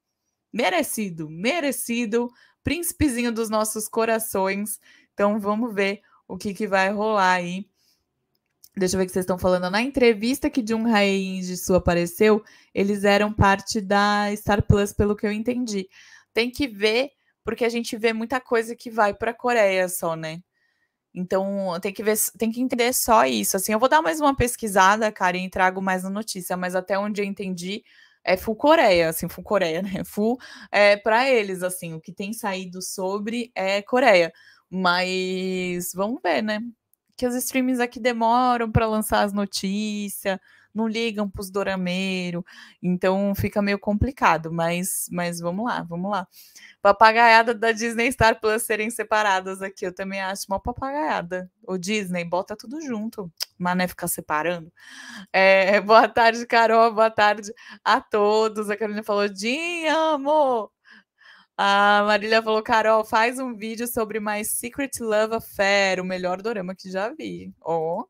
merecido, merecido. Príncipezinho dos nossos corações. Então, vamos ver o que, que vai rolar aí. Deixa eu ver o que vocês estão falando. Na entrevista que Jun Hae de sua apareceu, eles eram parte da Star Plus, pelo que eu entendi. Tem que ver porque a gente vê muita coisa que vai para a Coreia só, né? Então, tem que ver, tem que entender só isso. Assim, eu vou dar mais uma pesquisada, cara, e trago mais uma notícia, mas até onde eu entendi, é full Coreia, assim, full Coreia, né? Full é para eles, assim, o que tem saído sobre é Coreia. Mas vamos ver, né? Que os streams aqui demoram para lançar as notícias não ligam para os dorameiros, então fica meio complicado, mas, mas vamos lá, vamos lá. Papagaiada da Disney Star Plus serem separadas aqui, eu também acho uma papagaiada. O Disney bota tudo junto, mas não é ficar separando. É, boa tarde, Carol, boa tarde a todos. A Carolina falou, Dinha, amor! A Marília falou, Carol, faz um vídeo sobre My Secret Love Affair, o melhor dorama que já vi. Ó. Oh.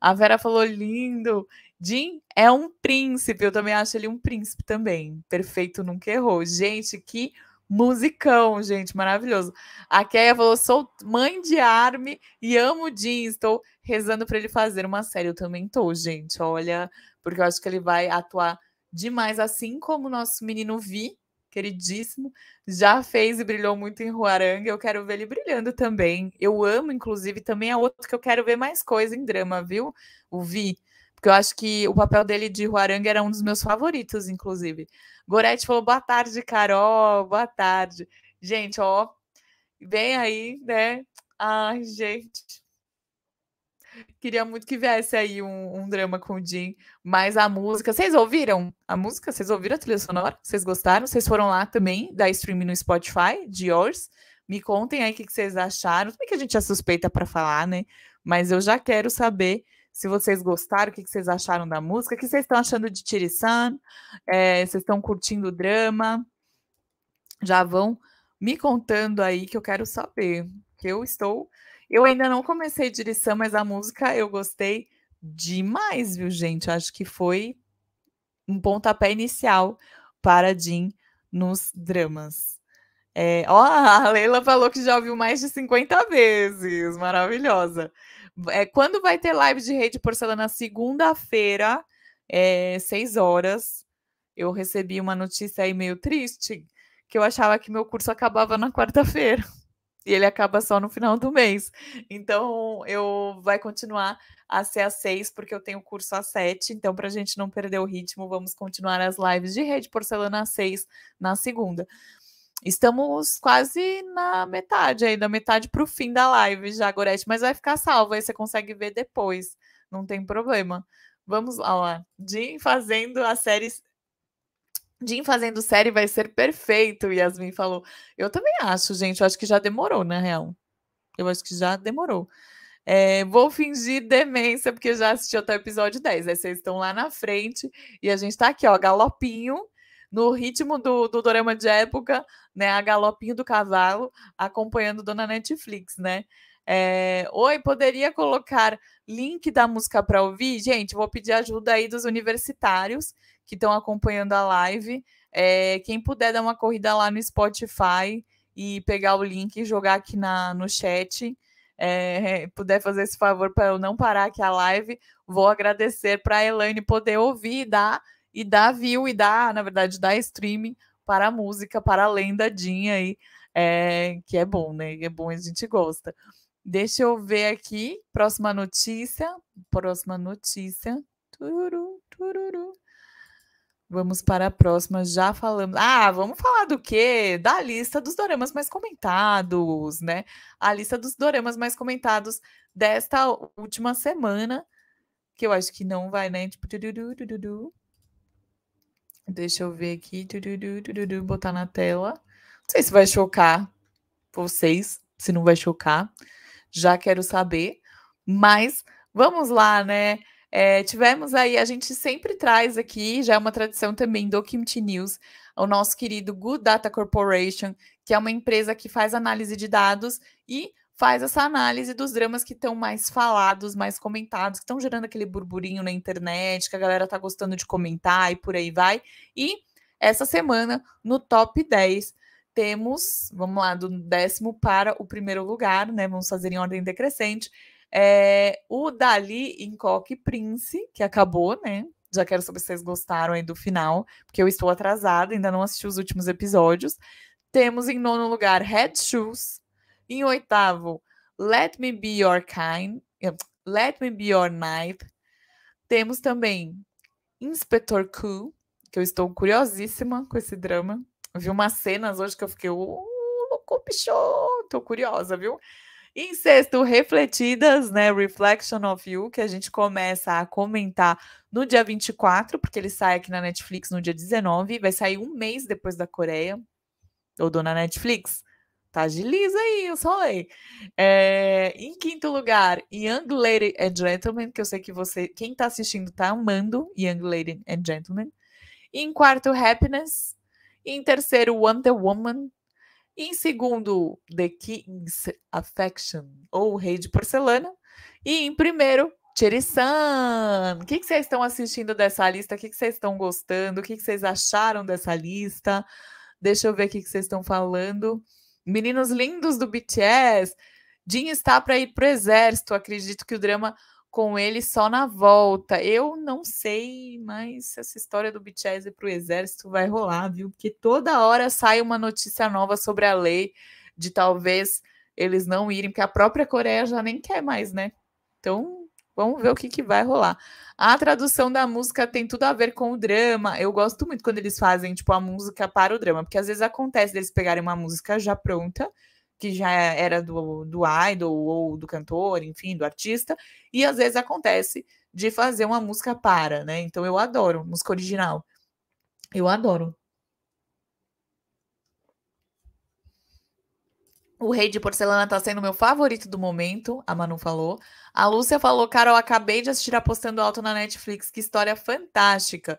A Vera falou, lindo. Jim é um príncipe, eu também acho ele um príncipe também. Perfeito, nunca errou. Gente, que musicão, gente, maravilhoso. A Keia falou: sou mãe de Arme e amo Jim, estou rezando para ele fazer uma série. Eu também tô, gente, olha, porque eu acho que ele vai atuar demais, assim como o nosso menino Vi, queridíssimo, já fez e brilhou muito em Ruaranga. Eu quero ver ele brilhando também. Eu amo, inclusive, também é outro que eu quero ver mais coisa em drama, viu? O Vi. Porque eu acho que o papel dele de Huaranga era um dos meus favoritos, inclusive. Gorete falou, boa tarde, Carol, boa tarde. Gente, ó, vem aí, né? Ai, gente. Queria muito que viesse aí um, um drama com o Jim, mas a música, vocês ouviram a música? Vocês ouviram a trilha sonora? Vocês gostaram? Vocês foram lá também, da streaming no Spotify, de Yours? Me contem aí o que, vocês acharam. Também que a gente é suspeita para falar, né? Mas eu já quero saber se vocês gostaram, o que, que vocês acharam da música, o que vocês estão achando de Tirisan, é, vocês estão curtindo o drama, já vão me contando aí que eu quero saber, que eu estou... Eu ainda não comecei direção, mas a música eu gostei demais, viu, gente? Acho que foi um pontapé inicial para Jin nos dramas. É, ó, a Leila falou que já ouviu mais de 50 vezes, maravilhosa. É, quando vai ter live de rede porcelana? Segunda-feira, é, 6 horas. Eu recebi uma notícia aí meio triste, que eu achava que meu curso acabava na quarta-feira. E ele acaba só no final do mês. Então, eu vai continuar a ser às seis, porque eu tenho curso às sete. Então, para a gente não perder o ritmo, vamos continuar as lives de rede porcelana às seis na segunda. Estamos quase na metade aí, da metade para o fim da live já, Gorete, mas vai ficar salvo, aí você consegue ver depois, não tem problema. Vamos lá, ó. Jim fazendo a série. Jim fazendo série vai ser perfeito, Yasmin falou. Eu também acho, gente. Eu acho que já demorou, na real. Eu acho que já demorou. É, vou fingir demência, porque já assisti até o episódio 10. Aí vocês estão lá na frente e a gente está aqui, ó, galopinho no ritmo do, do dorama de época, né? A galopinho do cavalo, acompanhando Dona Netflix, né? É, Oi, poderia colocar link da música para ouvir? Gente, vou pedir ajuda aí dos universitários que estão acompanhando a live. É, quem puder dar uma corrida lá no Spotify e pegar o link e jogar aqui na, no chat. É, puder fazer esse favor para eu não parar aqui a live, vou agradecer para a Elaine poder ouvir e dar e dá view e dá, na verdade, dá streaming para a música, para a lendadinha aí, é, que é bom, né? É bom, a gente gosta. Deixa eu ver aqui, próxima notícia, próxima notícia. Tururu, tururu. Vamos para a próxima, já falamos. Ah, vamos falar do quê? Da lista dos doramas mais comentados, né? A lista dos doramas mais comentados desta última semana, que eu acho que não vai, né? Tipo, Deixa eu ver aqui, tururu, tururu, botar na tela. Não sei se vai chocar vocês, se não vai chocar. Já quero saber. Mas vamos lá, né? É, tivemos aí, a gente sempre traz aqui, já é uma tradição também do Kimchi News, o nosso querido Good Data Corporation, que é uma empresa que faz análise de dados e faz essa análise dos dramas que estão mais falados, mais comentados, que estão gerando aquele burburinho na internet, que a galera tá gostando de comentar e por aí vai. E essa semana, no top 10, temos, vamos lá, do décimo para o primeiro lugar, né? Vamos fazer em ordem decrescente. É, o Dali em Coque Prince, que acabou, né? Já quero saber se vocês gostaram aí do final, porque eu estou atrasada, ainda não assisti os últimos episódios. Temos em nono lugar Red Shoes, em oitavo, Let Me Be Your Kind. Eh, Let Me Be Your Knight. Temos também Inspector Cool, que eu estou curiosíssima com esse drama. Eu vi umas cenas hoje que eu fiquei, louco, bicho, tô curiosa, viu? Em sexto, Refletidas, né? Reflection of You, que a gente começa a comentar no dia 24, porque ele sai aqui na Netflix no dia 19, vai sair um mês depois da Coreia. Ou na Netflix, tá? Agiliza aí oi É, eh, em quinto lugar, Young Lady and Gentleman, que eu sei que você, quem tá assistindo, tá amando Young Lady and Gentleman. Em quarto, Happiness. Em terceiro, Wonder Woman. Em segundo, The King's Affection, ou Rei de Porcelana. E em primeiro, Cherisan. O que, vocês estão assistindo dessa lista? O que, vocês estão gostando? O que, vocês acharam dessa lista? Deixa eu ver o que, vocês estão falando meninos lindos do BTS. Jin está para ir para o exército. Acredito que o drama com ele só na volta. Eu não sei, mas essa história do BTS para o exército vai rolar, viu? Porque toda hora sai uma notícia nova sobre a lei de talvez eles não irem, porque a própria Coreia já nem quer mais, né? Então Vamos ver o que, que vai rolar. A tradução da música tem tudo a ver com o drama. Eu gosto muito quando eles fazem, tipo, a música para o drama, porque às vezes acontece deles pegarem uma música já pronta, que já era do, do idol ou do cantor, enfim, do artista, e às vezes acontece de fazer uma música para, né? Então eu adoro música original. Eu adoro. O rei de porcelana tá sendo meu favorito do momento, a Manu falou. A Lúcia falou, Carol, acabei de assistir apostando alto na Netflix, que história fantástica.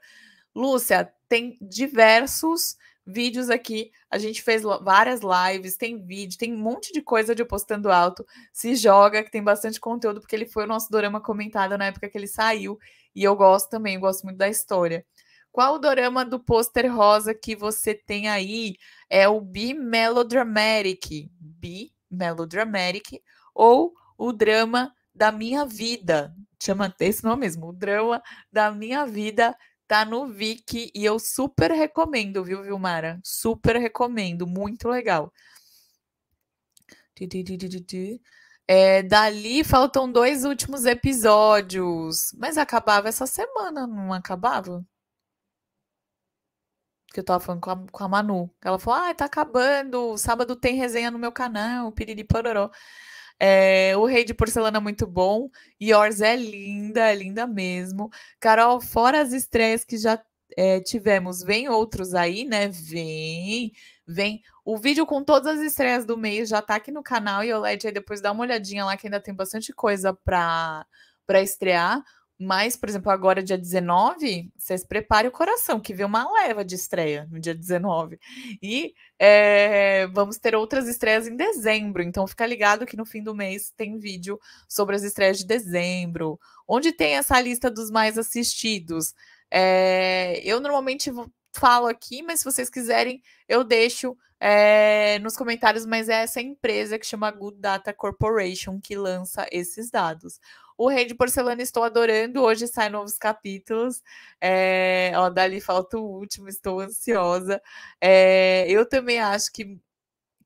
Lúcia, tem diversos vídeos aqui. A gente fez várias lives, tem vídeo, tem um monte de coisa de Postando Alto. Se joga, que tem bastante conteúdo, porque ele foi o nosso dorama comentado na época que ele saiu. E eu gosto também, eu gosto muito da história. Qual o dorama do pôster rosa que você tem aí? é o bi-melodramatic, bi-melodramatic, ou o drama da minha vida. Chama esse nome mesmo, o drama da minha vida tá no Viki e eu super recomendo, viu, Vilmara? Super recomendo, muito legal. É, dali faltam dois últimos episódios, mas acabava essa semana, não acabava? que eu tava falando com a, com a Manu. Ela falou: ah, tá acabando, sábado tem resenha no meu canal, piriri pororó. É, o Rei de Porcelana é muito bom. Yours é linda, é linda mesmo. Carol, fora as estreias que já é, tivemos, vem outros aí, né? Vem, vem. O vídeo com todas as estreias do mês já tá aqui no canal. E o LED aí depois dá uma olhadinha lá que ainda tem bastante coisa pra, pra estrear. Mas, por exemplo, agora dia 19, vocês preparem o coração, que vê uma leva de estreia no dia 19. E é, vamos ter outras estreias em dezembro, então fica ligado que no fim do mês tem vídeo sobre as estreias de dezembro, onde tem essa lista dos mais assistidos. É, eu normalmente falo aqui, mas se vocês quiserem, eu deixo é, nos comentários, mas é essa empresa que chama Good Data Corporation que lança esses dados. O Rei de Porcelana estou adorando. Hoje saem novos capítulos. É, ó, dali falta o último, estou ansiosa. É, eu também acho que,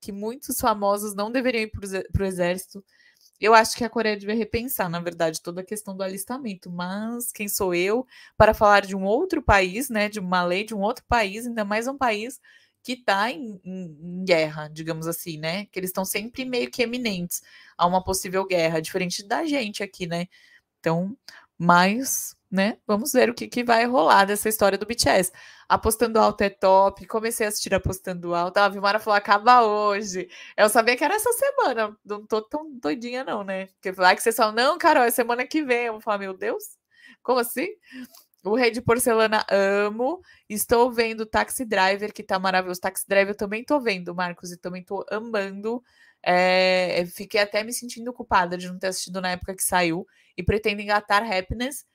que muitos famosos não deveriam ir para o exército. Eu acho que a Coreia deve repensar, na verdade, toda a questão do alistamento. Mas quem sou eu para falar de um outro país, né? De uma lei de um outro país, ainda mais um país que está em, em, guerra, digamos assim, né? Que eles estão sempre meio que eminentes a uma possível guerra, diferente da gente aqui, né? Então, mas, né? Vamos ver o que, que vai rolar dessa história do BTS. Apostando alto é top, comecei a assistir apostando alto. Ah, a Vilmara falou, acaba hoje. Eu sabia que era essa semana, não tô tão doidinha não, né? Porque lá que vocês falam, não, Carol, é semana que vem. Eu vou falar, meu Deus, como assim? O Rei de Porcelana, amo. Estou vendo Taxi Driver, que tá maravilhoso. Taxi Driver eu também tô vendo, Marcos, e também tô amando. É, fiquei até me sentindo culpada de não ter assistido na época que saiu. E pretendo engatar Happiness,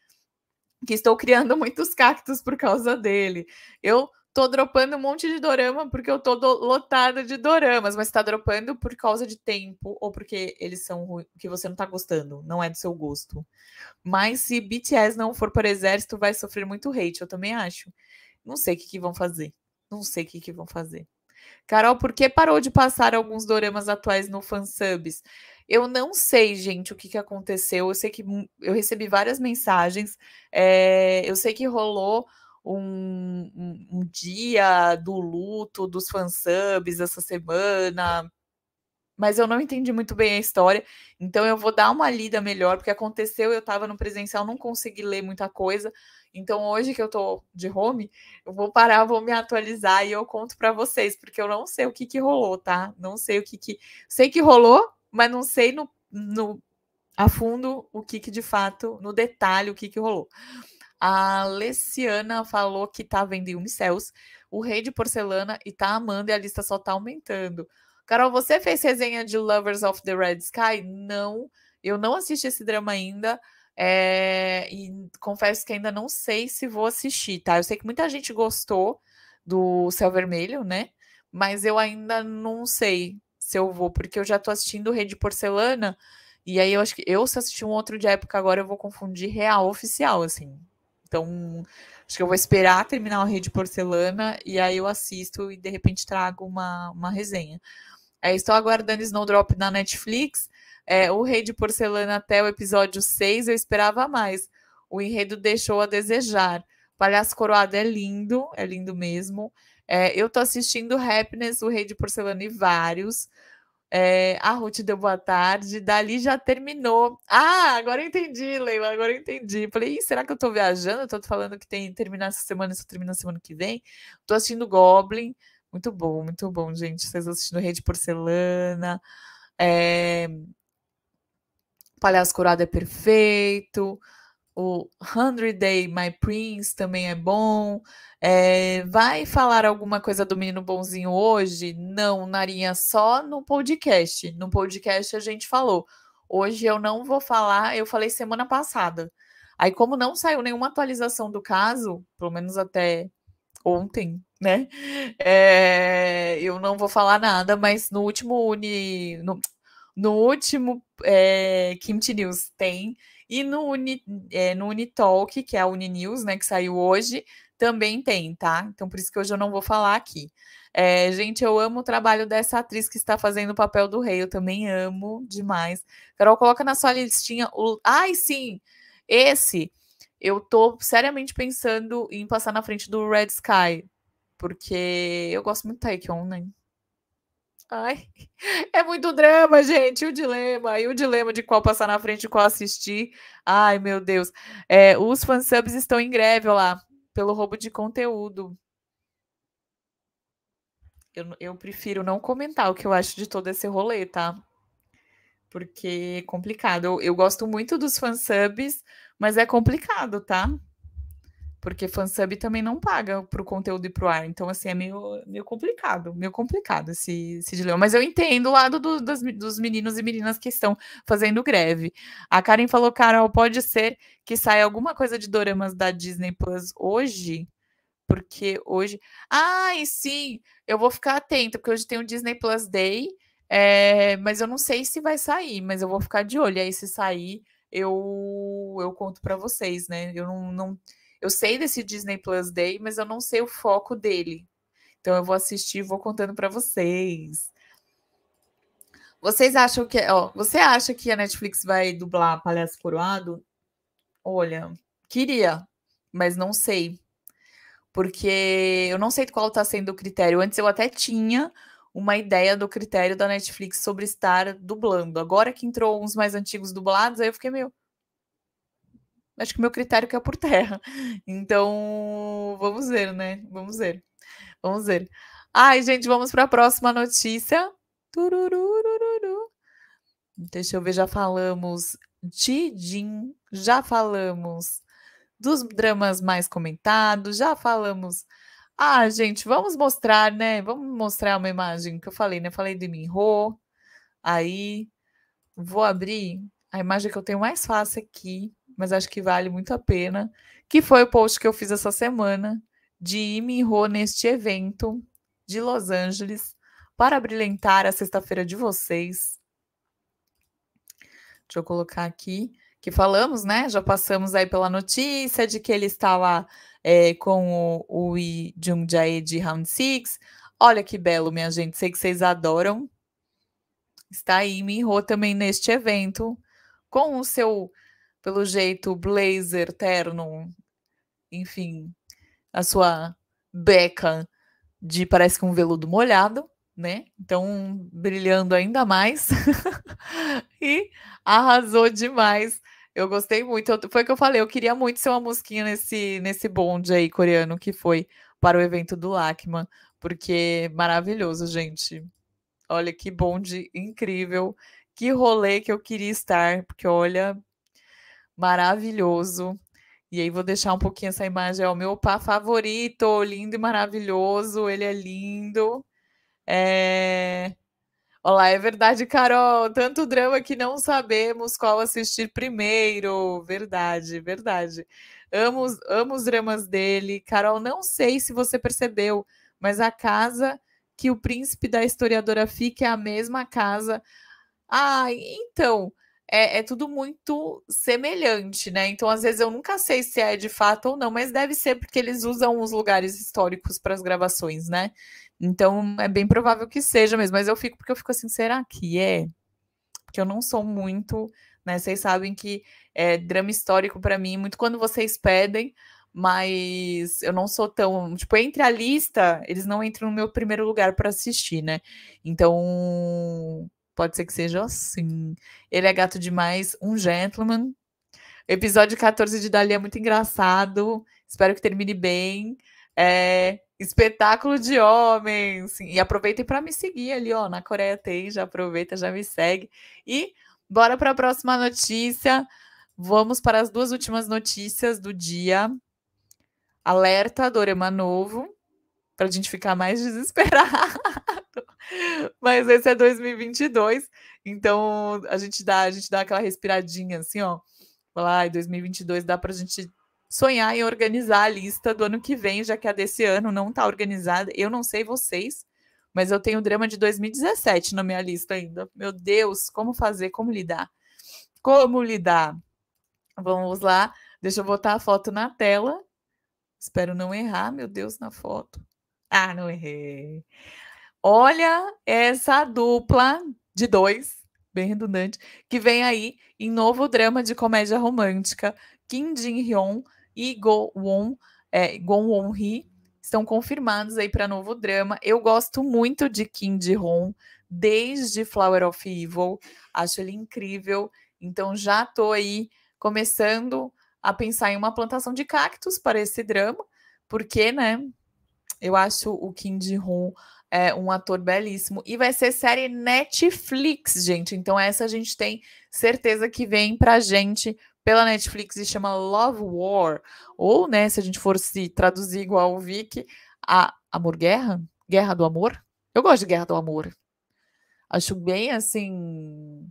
que estou criando muitos cactos por causa dele. Eu tô dropando um monte de dorama porque eu tô lotada de doramas, mas tá dropando por causa de tempo ou porque eles são ruins, que você não tá gostando, não é do seu gosto. Mas se BTS não for para exército, vai sofrer muito hate, eu também acho. Não sei o que, que vão fazer. Não sei o que, que vão fazer. Carol, por que parou de passar alguns doramas atuais no fansubs? Eu não sei, gente, o que, que aconteceu. Eu sei que hum, eu recebi várias mensagens. É, eu sei que rolou um, um, um dia do luto dos fansubs essa semana, mas eu não entendi muito bem a história, então eu vou dar uma lida melhor, porque aconteceu, eu estava no presencial, não consegui ler muita coisa, então hoje que eu estou de home, eu vou parar, vou me atualizar e eu conto para vocês, porque eu não sei o que que rolou, tá? Não sei o que que... Sei que rolou, mas não sei no, no a fundo o que que de fato, no detalhe, o que que rolou. A Leciana falou que tá vendo em Unicels, o rei de porcelana e tá amando e a lista só tá aumentando. Carol, você fez resenha de Lovers of the Red Sky? Não, eu não assisti esse drama ainda. É, e confesso que ainda não sei se vou assistir, tá? Eu sei que muita gente gostou do Céu Vermelho, né? Mas eu ainda não sei se eu vou, porque eu já tô assistindo Rede Porcelana. E aí eu acho que eu, se assistir um outro de época agora, eu vou confundir real oficial, assim. Então, acho que eu vou esperar terminar o Rei de Porcelana e aí eu assisto e de repente trago uma, uma resenha. É, estou aguardando Snowdrop na Netflix. É, o Rei de Porcelana até o episódio 6 eu esperava mais. O enredo deixou a desejar. Palhaço Coroado é lindo, é lindo mesmo. É, eu tô assistindo Happiness, o Rei de Porcelana e vários. É, a Ruth deu boa tarde, dali já terminou. Ah, agora eu entendi, Leila, agora eu entendi. Falei, será que eu tô viajando? Eu tô falando que tem terminar essa semana, isso termina semana que vem. Tô assistindo Goblin. Muito bom, muito bom, gente. Vocês assistindo Rede Porcelana. É... Palhaço Curado é perfeito o 100 Day My Prince também é bom. É, vai falar alguma coisa do Menino Bonzinho hoje? Não, Narinha, só no podcast. No podcast a gente falou. Hoje eu não vou falar, eu falei semana passada. Aí, como não saiu nenhuma atualização do caso, pelo menos até ontem, né? É, eu não vou falar nada, mas no último Uni. No, no último é, eh, Kimchi News tem, e no, Uni, é, no Unitalk, que é a Uninews, né, que saiu hoje, também tem, tá? Então por isso que hoje eu não vou falar aqui. É, gente, eu amo o trabalho dessa atriz que está fazendo o papel do rei, eu também amo demais. Carol, coloca na sua listinha o. Ai, sim! Esse, eu tô seriamente pensando em passar na frente do Red Sky, porque eu gosto muito da Taekyong, né? Ai, é muito drama, gente. o dilema, e o dilema de qual passar na frente e qual assistir. Ai, meu Deus. É, os fansubs estão em greve, olha lá, pelo roubo de conteúdo. Eu, eu prefiro não comentar o que eu acho de todo esse rolê, tá? Porque é complicado. Eu, eu gosto muito dos fansubs, mas é complicado, tá? Porque fansub também não paga pro conteúdo e pro ar. Então, assim, é meio, meio complicado, meio complicado esse, esse dilema. Mas eu entendo o lado do, dos, dos meninos e meninas que estão fazendo greve. A Karen falou, Carol, pode ser que saia alguma coisa de doramas da Disney Plus hoje? Porque hoje. Ai, ah, sim! Eu vou ficar atenta, porque hoje tem o Disney Plus Day. É, mas eu não sei se vai sair, mas eu vou ficar de olho. aí, se sair, eu, eu conto para vocês, né? Eu não, não, eu sei desse Disney Plus Day, mas eu não sei o foco dele. Então eu vou assistir e vou contando para vocês. Vocês acham que, ó, você acha que a Netflix vai dublar Palhaço Coroado? Olha, queria, mas não sei. Porque eu não sei qual está sendo o critério. Antes eu até tinha uma ideia do critério da Netflix sobre estar dublando. Agora que entrou uns mais antigos dublados, aí eu fiquei meio, acho que o meu critério caiu é por terra. Então, vamos ver, né? Vamos ver. Vamos ver. Ai, gente, vamos para a próxima notícia. Deixa eu ver, já falamos de Jin, já falamos dos dramas mais comentados, já falamos. Ah, gente, vamos mostrar, né? Vamos mostrar uma imagem que eu falei, né? falei de Minho. Aí, vou abrir a imagem que eu tenho mais fácil aqui mas acho que vale muito a pena, que foi o post que eu fiz essa semana de Imi Ho neste evento de Los Angeles para brilhantar a sexta-feira de vocês. Deixa eu colocar aqui que falamos, né? Já passamos aí pela notícia de que ele estava é, com o, o Jung Jae de Round 6. Olha que belo, minha gente. Sei que vocês adoram. Está aí Minho também neste evento com o seu pelo jeito, blazer, terno, enfim, a sua beca de parece que um veludo molhado, né? Então, brilhando ainda mais. e arrasou demais. Eu gostei muito. Eu, foi o que eu falei, eu queria muito ser uma mosquinha nesse, nesse bonde aí coreano que foi para o evento do LACMA, porque maravilhoso, gente. Olha que bonde incrível, que rolê que eu queria estar, porque olha, maravilhoso. E aí vou deixar um pouquinho essa imagem, é o meu pá favorito, lindo e maravilhoso, ele é lindo. É... Olá, é verdade, Carol, tanto drama que não sabemos qual assistir primeiro. Verdade, verdade. Amo, amo os dramas dele. Carol, não sei se você percebeu, mas a casa que o príncipe da historiadora fica é a mesma casa. Ah, então, é, é, tudo muito semelhante, né? Então, às vezes, eu nunca sei se é de fato ou não, mas deve ser porque eles usam os lugares históricos para as gravações, né? Então, é bem provável que seja mesmo, mas eu fico porque eu fico assim, será que é? Porque eu não sou muito, né? Vocês sabem que é, drama histórico para mim, muito quando vocês pedem, mas eu não sou tão. Tipo, entre a lista, eles não entram no meu primeiro lugar para assistir, né? Então, Pode ser que seja assim. Ele é gato demais, um gentleman. Episódio 14 de Dali é muito engraçado. Espero que termine bem. É, espetáculo de homens. E aproveitem para me seguir ali, ó, na Coreia Tem. Já aproveita, já me segue. E bora para a próxima notícia. Vamos para as duas últimas notícias do dia. Alerta Dorema novo, para a gente ficar mais desesperado. Mas esse é 2022, então a gente dá, a gente dá aquela respiradinha assim, ó. Falar, 2022 dá para a gente sonhar em organizar a lista do ano que vem, já que a desse ano não está organizada. Eu não sei vocês, mas eu tenho o drama de 2017 na minha lista ainda. Meu Deus, como fazer, como lidar? Como lidar? Vamos lá. Deixa eu botar a foto na tela. Espero não errar, meu Deus, na foto. Ah, não errei. Olha essa dupla de dois, bem redundante, que vem aí em novo drama de comédia romântica. Kim Jin-hyun e Go Won, é, Won-hee estão confirmados aí para novo drama. Eu gosto muito de Kim Ji-hyun desde Flower of Evil. Acho ele incrível. Então já estou aí começando a pensar em uma plantação de cactos para esse drama, porque, né? Eu acho o Kim ji Hyun é um ator belíssimo. E vai ser série Netflix, gente. Então, essa a gente tem certeza que vem pra gente pela Netflix e chama Love War. Ou, né, se a gente for se traduzir igual o Vic, a Amor Guerra? Guerra do Amor? Eu gosto de Guerra do Amor. Acho bem assim.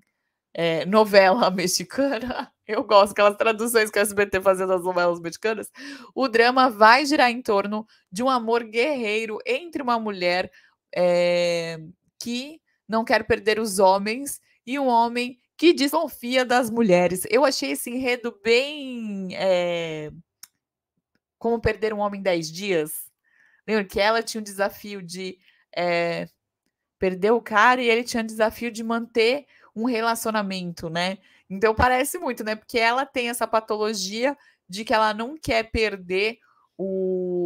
É, novela mexicana. Eu gosto aquelas traduções que o SBT fazia das novelas mexicanas. O drama vai girar em torno de um amor guerreiro entre uma mulher é, que não quer perder os homens e um homem que desconfia das mulheres. Eu achei esse enredo bem. É, como perder um homem em 10 dias. Lembra que ela tinha um desafio de é, perder o cara e ele tinha um desafio de manter um relacionamento, né? Então parece muito, né? Porque ela tem essa patologia de que ela não quer perder o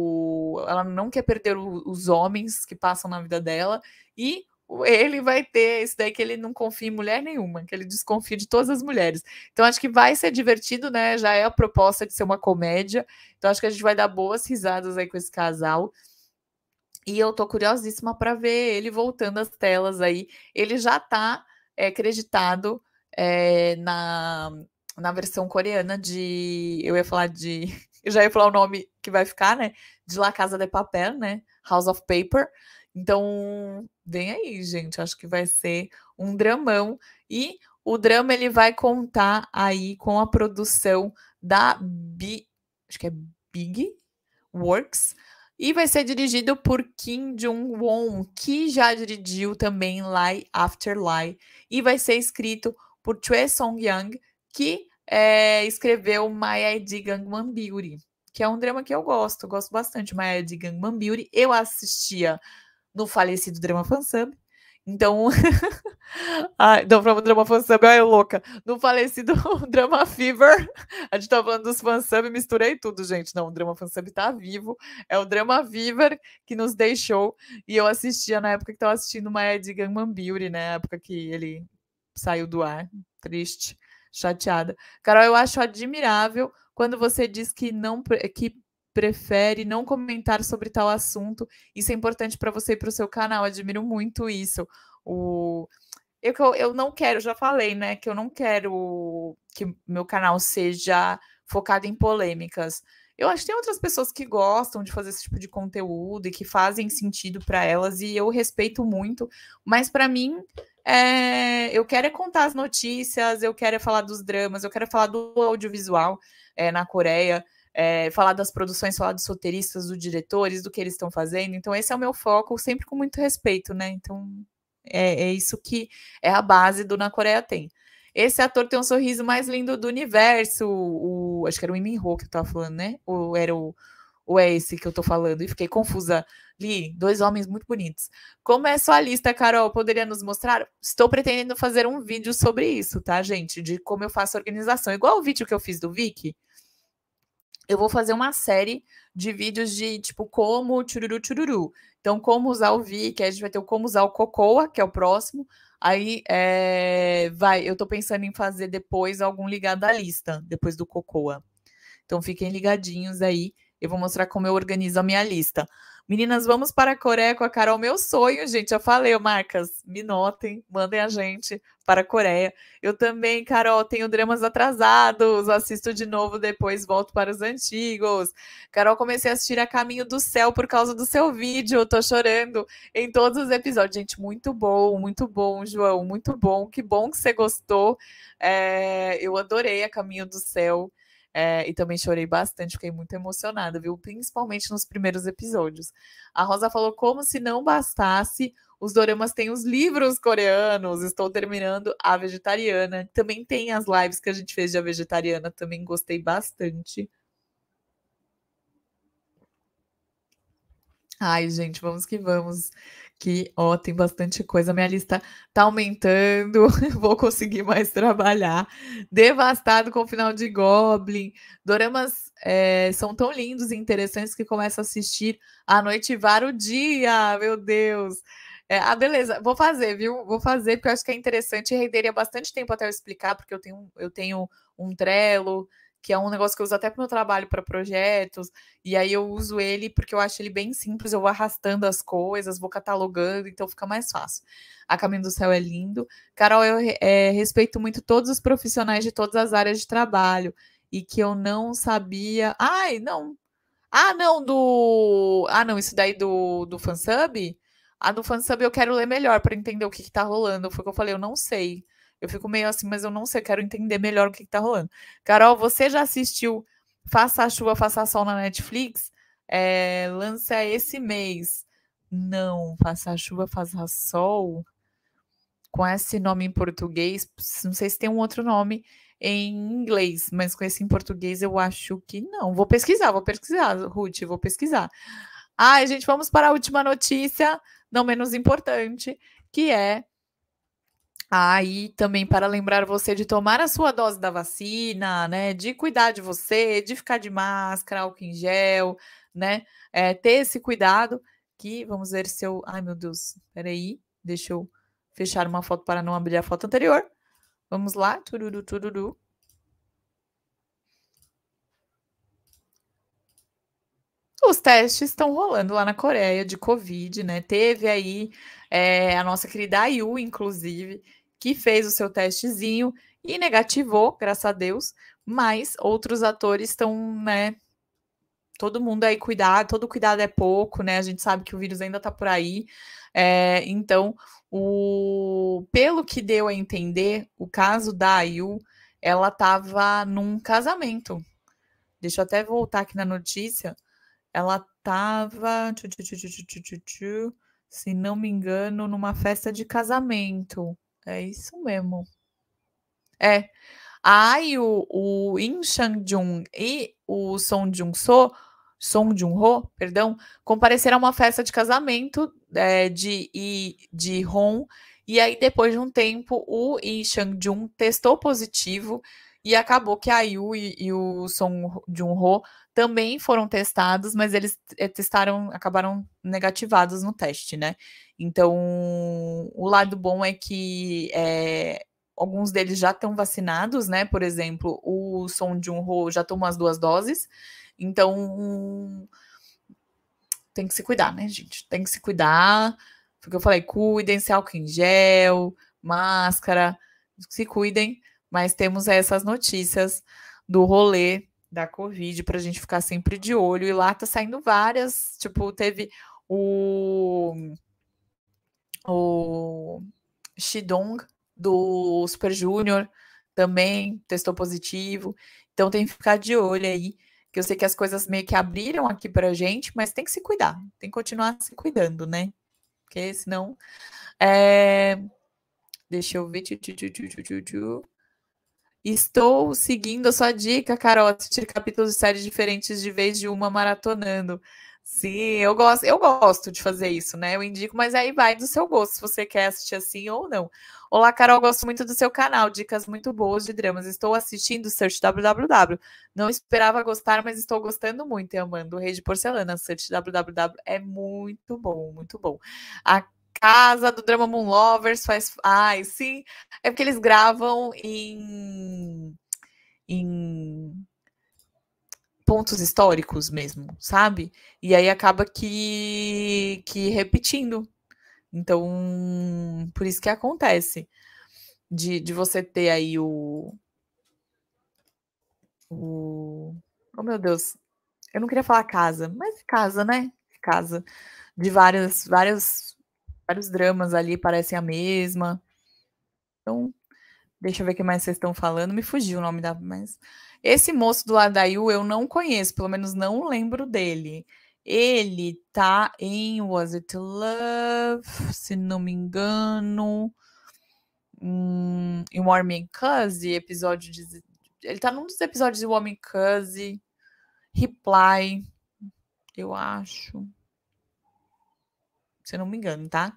ela não quer perder o, os homens que passam na vida dela, e ele vai ter isso daí que ele não confia em mulher nenhuma, que ele desconfia de todas as mulheres. Então acho que vai ser divertido, né? Já é a proposta de ser uma comédia. Então acho que a gente vai dar boas risadas aí com esse casal. E eu tô curiosíssima para ver ele voltando às telas aí. Ele já tá é, é, na, na versão coreana de. Eu ia falar de. Eu já ia falar o nome que vai ficar, né? de La Casa de Papel, né? House of Paper. Então, vem aí, gente. Acho que vai ser um dramão. E o drama ele vai contar aí com a produção da Bi, acho que é Big Works. E vai ser dirigido por Kim Jong-won, que já dirigiu também Lie After Lie. E vai ser escrito por Choi Song-yang, que é, escreveu My ID Gangnam Beauty que é um drama que eu gosto, eu gosto bastante, mas é de Gangnam Beauty. Eu assistia no falecido Drama Fansub. Então, ah, então falando do Drama Fansub, olha eu louca. No falecido Drama Fever, a gente tava falando dos fansub, misturei tudo, gente. Não, o Drama Fansub tá vivo. É o Drama Fever que nos deixou. E eu assistia na época que tava assistindo My Ed Gangnam Beauty, né? Na época que ele saiu do ar. Triste, chateada. Carol, eu acho admirável quando você diz que não que prefere não comentar sobre tal assunto. Isso é importante para você e para o seu canal. Admiro muito isso. O eu, eu não quero, já falei, né, que eu não quero que meu canal seja focado em polêmicas. Eu acho que tem outras pessoas que gostam de fazer esse tipo de conteúdo e que fazem sentido para elas e eu respeito muito, mas para mim é, eu quero é contar as notícias, eu quero é falar dos dramas, eu quero é falar do audiovisual é, na Coreia, é, falar das produções, falar dos roteiristas, dos diretores, do que eles estão fazendo. Então, esse é o meu foco, sempre com muito respeito, né? Então, é, isso que é a base do Na Coreia Tem. Esse ator tem um sorriso mais lindo do universo. O, acho que era o Imin Ho que eu estava falando, né? Ou era o, ou é esse que eu tô falando? E fiquei confusa. Li, dois homens muito bonitos. Como é sua lista, Carol? Poderia nos mostrar? Estou pretendendo fazer um vídeo sobre isso, tá, gente? De como eu faço organização. Igual o vídeo que eu fiz do Vicky. Eu vou fazer uma série de vídeos de, tipo, como tchururu, tchururu. Então, como usar o Vicky, a gente vai ter o como usar o Cocoa, que é o próximo. Aí, é, vai, eu tô pensando em fazer depois algum ligado à lista, depois do Cocoa. Então, fiquem ligadinhos aí. Eu vou mostrar como eu organizo a minha lista. Meninas, vamos para a Coreia com a Carol. Meu sonho, gente. Já falei, marcas, me notem, mandem a gente para a Coreia. Eu também, Carol, tenho dramas atrasados, assisto de novo, depois volto para os antigos. Carol, comecei a assistir A Caminho do Céu por causa do seu vídeo. Eu tô chorando em todos os episódios. Gente, muito bom, muito bom, João, muito bom. Que bom que você gostou. É, eu adorei A Caminho do Céu. É, e também chorei bastante, fiquei muito emocionada, viu? Principalmente nos primeiros episódios. A Rosa falou como se não bastasse, os doramas têm os livros coreanos. Estou terminando a vegetariana. Também tem as lives que a gente fez de a vegetariana, também gostei bastante. Ai, gente, vamos que vamos. Que ó, tem bastante coisa. Minha lista tá aumentando. Vou conseguir mais trabalhar. Devastado com o final de Goblin. Doramas é, são tão lindos e interessantes que começo a assistir à noite var o dia. Meu Deus. É, ah, beleza. Vou fazer, viu? Vou fazer, porque eu acho que é interessante e renderia bastante tempo até eu explicar, porque eu tenho, eu tenho um Trello que é um negócio que eu uso até para meu trabalho, para projetos, e aí eu uso ele porque eu acho ele bem simples, eu vou arrastando as coisas, vou catalogando, então fica mais fácil. A Caminho do Céu é lindo. Carol, eu é, respeito muito todos os profissionais de todas as áreas de trabalho, e que eu não sabia. Ai, não. Ah, não, do. Ah, não, isso daí do, do fansub? A ah, do fansub eu quero ler melhor para entender o que, que tá rolando. Foi o que eu falei, eu não sei. Eu fico meio assim, mas eu não sei, eu quero entender melhor o que, está rolando. Carol, você já assistiu Faça Chuva, Faça Sol na Netflix? É, lança esse mês. Não, Faça Chuva, Faça Sol. Com esse nome em português, não sei se tem um outro nome em inglês, mas com esse em português eu acho que não. Vou pesquisar, vou pesquisar, Ruth, vou pesquisar. Ai, gente, vamos para a última notícia, não menos importante, que é Aí ah, também para lembrar você de tomar a sua dose da vacina, né? De cuidar de você, de ficar de máscara, álcool em gel, né? É, ter esse cuidado que, vamos ver se eu... Ai, meu Deus, peraí, deixa eu fechar uma foto para não abrir a foto anterior. Vamos lá, tururu, tururu. Os testes estão rolando lá na Coreia de Covid, né? Teve aí é, a nossa querida Ayu, inclusive, que fez o seu testezinho e negativou, graças a Deus, mas outros atores estão, né? Todo mundo aí cuidar, todo cuidado é pouco, né? A gente sabe que o vírus ainda tá por aí. É, então, o, pelo que deu a entender, o caso da Ayu, ela tava num casamento. Deixa eu até voltar aqui na notícia. Ela tava, se não me engano, numa festa de casamento. É isso mesmo. É. A Ai, o, o In Shang Jun e o Song Jun So, Song Jun Ho, perdão, compareceram a uma festa de casamento é, de, e, de Hong. E aí, depois de um tempo, o In Shang Jun testou positivo e acabou que a Yu e, e o Song Jun Ho também foram testados, mas eles eh, testaram, acabaram negativados no teste, né? Então, o lado bom é que é, alguns deles já estão vacinados, né? Por exemplo, o de um ho já tomou as duas doses, então tem que se cuidar, né, gente? Tem que se cuidar, porque eu falei, cuidem-se, álcool em gel, máscara, se cuidem, mas temos essas notícias do rolê da Covid, para a gente ficar sempre de olho. E lá tá saindo várias, tipo, teve o. O Shidong do Super Junior também testou positivo. Então tem que ficar de olho aí, que eu sei que as coisas meio que abriram aqui pra gente, mas tem que se cuidar, tem que continuar se cuidando, né? Porque senão. É... Deixa eu ver. Estou seguindo a sua dica, Carol, assistir capítulos de séries diferentes de vez de uma maratonando. Sim, eu gosto, eu gosto de fazer isso, né? Eu indico, mas aí vai do seu gosto, se você quer assistir assim ou não. Olá, Carol, gosto muito do seu canal, dicas muito boas de dramas. Estou assistindo Search WWW. Não esperava gostar, mas estou gostando muito e amando. O Rei de Porcelana, Search WWW é muito bom, muito bom. A casa do drama Moon Lovers faz. Ai, sim. É porque eles gravam em. em pontos históricos mesmo, sabe? E aí acaba que, que repetindo. Então, por isso que acontece de, de você ter aí o, o. Oh, meu Deus. Eu não queria falar casa, mas casa, né? Casa. De várias vários vários dramas ali parecem a mesma. Então, deixa eu ver o que mais vocês estão falando. Me fugiu o nome da. Mas... Esse moço do Adayu eu não conheço, pelo menos não lembro dele. Ele tá em Was It Love, se não me engano. Hum, em Warming Cozy, episódio de. Ele tá num dos episódios de Warming Cozy. Reply, eu acho se eu não me engano, tá?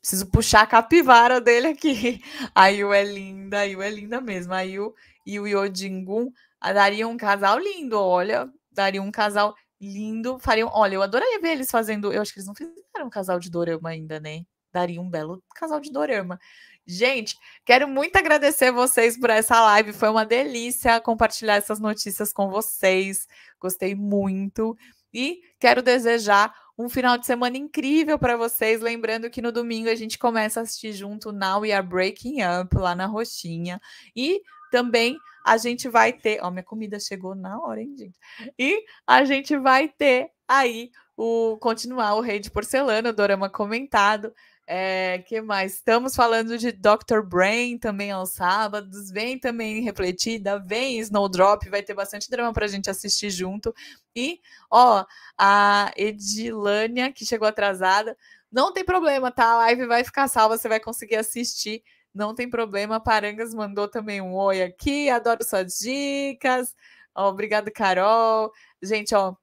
Preciso puxar a capivara dele aqui. A Yu é linda, a Yu é linda mesmo. A Yu e o Yodingun ah, daria um casal lindo, olha. Daria um casal lindo. Fariam, olha, eu adoraria ver eles fazendo. Eu acho que eles não fizeram um casal de Dorama ainda, né? Daria um belo casal de Dorama. Gente, quero muito agradecer vocês por essa live. Foi uma delícia compartilhar essas notícias com vocês. Gostei muito. E quero desejar um final de semana incrível para vocês. Lembrando que no domingo a gente começa a assistir junto Now We Are Breaking Up lá na Roxinha. E também a gente vai ter. Ó, minha comida chegou na hora, hein, gente? E a gente vai ter aí o continuar o Rei de Porcelana, o Dorama comentado. É, que mais? Estamos falando de Dr. Brain também aos sábados. Vem também Refletida, vem Snowdrop, vai ter bastante drama para a gente assistir junto. E, ó, a Edilânia, que chegou atrasada, não tem problema, tá? A live vai ficar salva, você vai conseguir assistir. Não tem problema. A Parangas mandou também um oi aqui. Adoro suas dicas. Ó, obrigado, Carol. Gente, ó,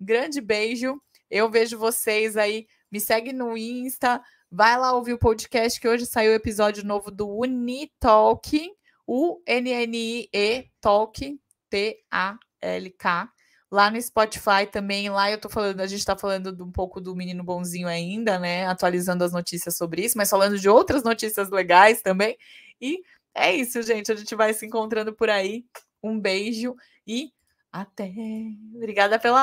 grande beijo. Eu vejo vocês aí. Me segue no Insta, Vai lá ouvir o podcast que hoje saiu o episódio novo do Unitalk, I E Talk, T-A-L-K, lá no Spotify também. Lá eu tô falando, a gente tá falando de um pouco do menino bonzinho ainda, né? Atualizando as notícias sobre isso, mas falando de outras notícias legais também. E é isso, gente. A gente vai se encontrando por aí. Um beijo e até. Obrigada pela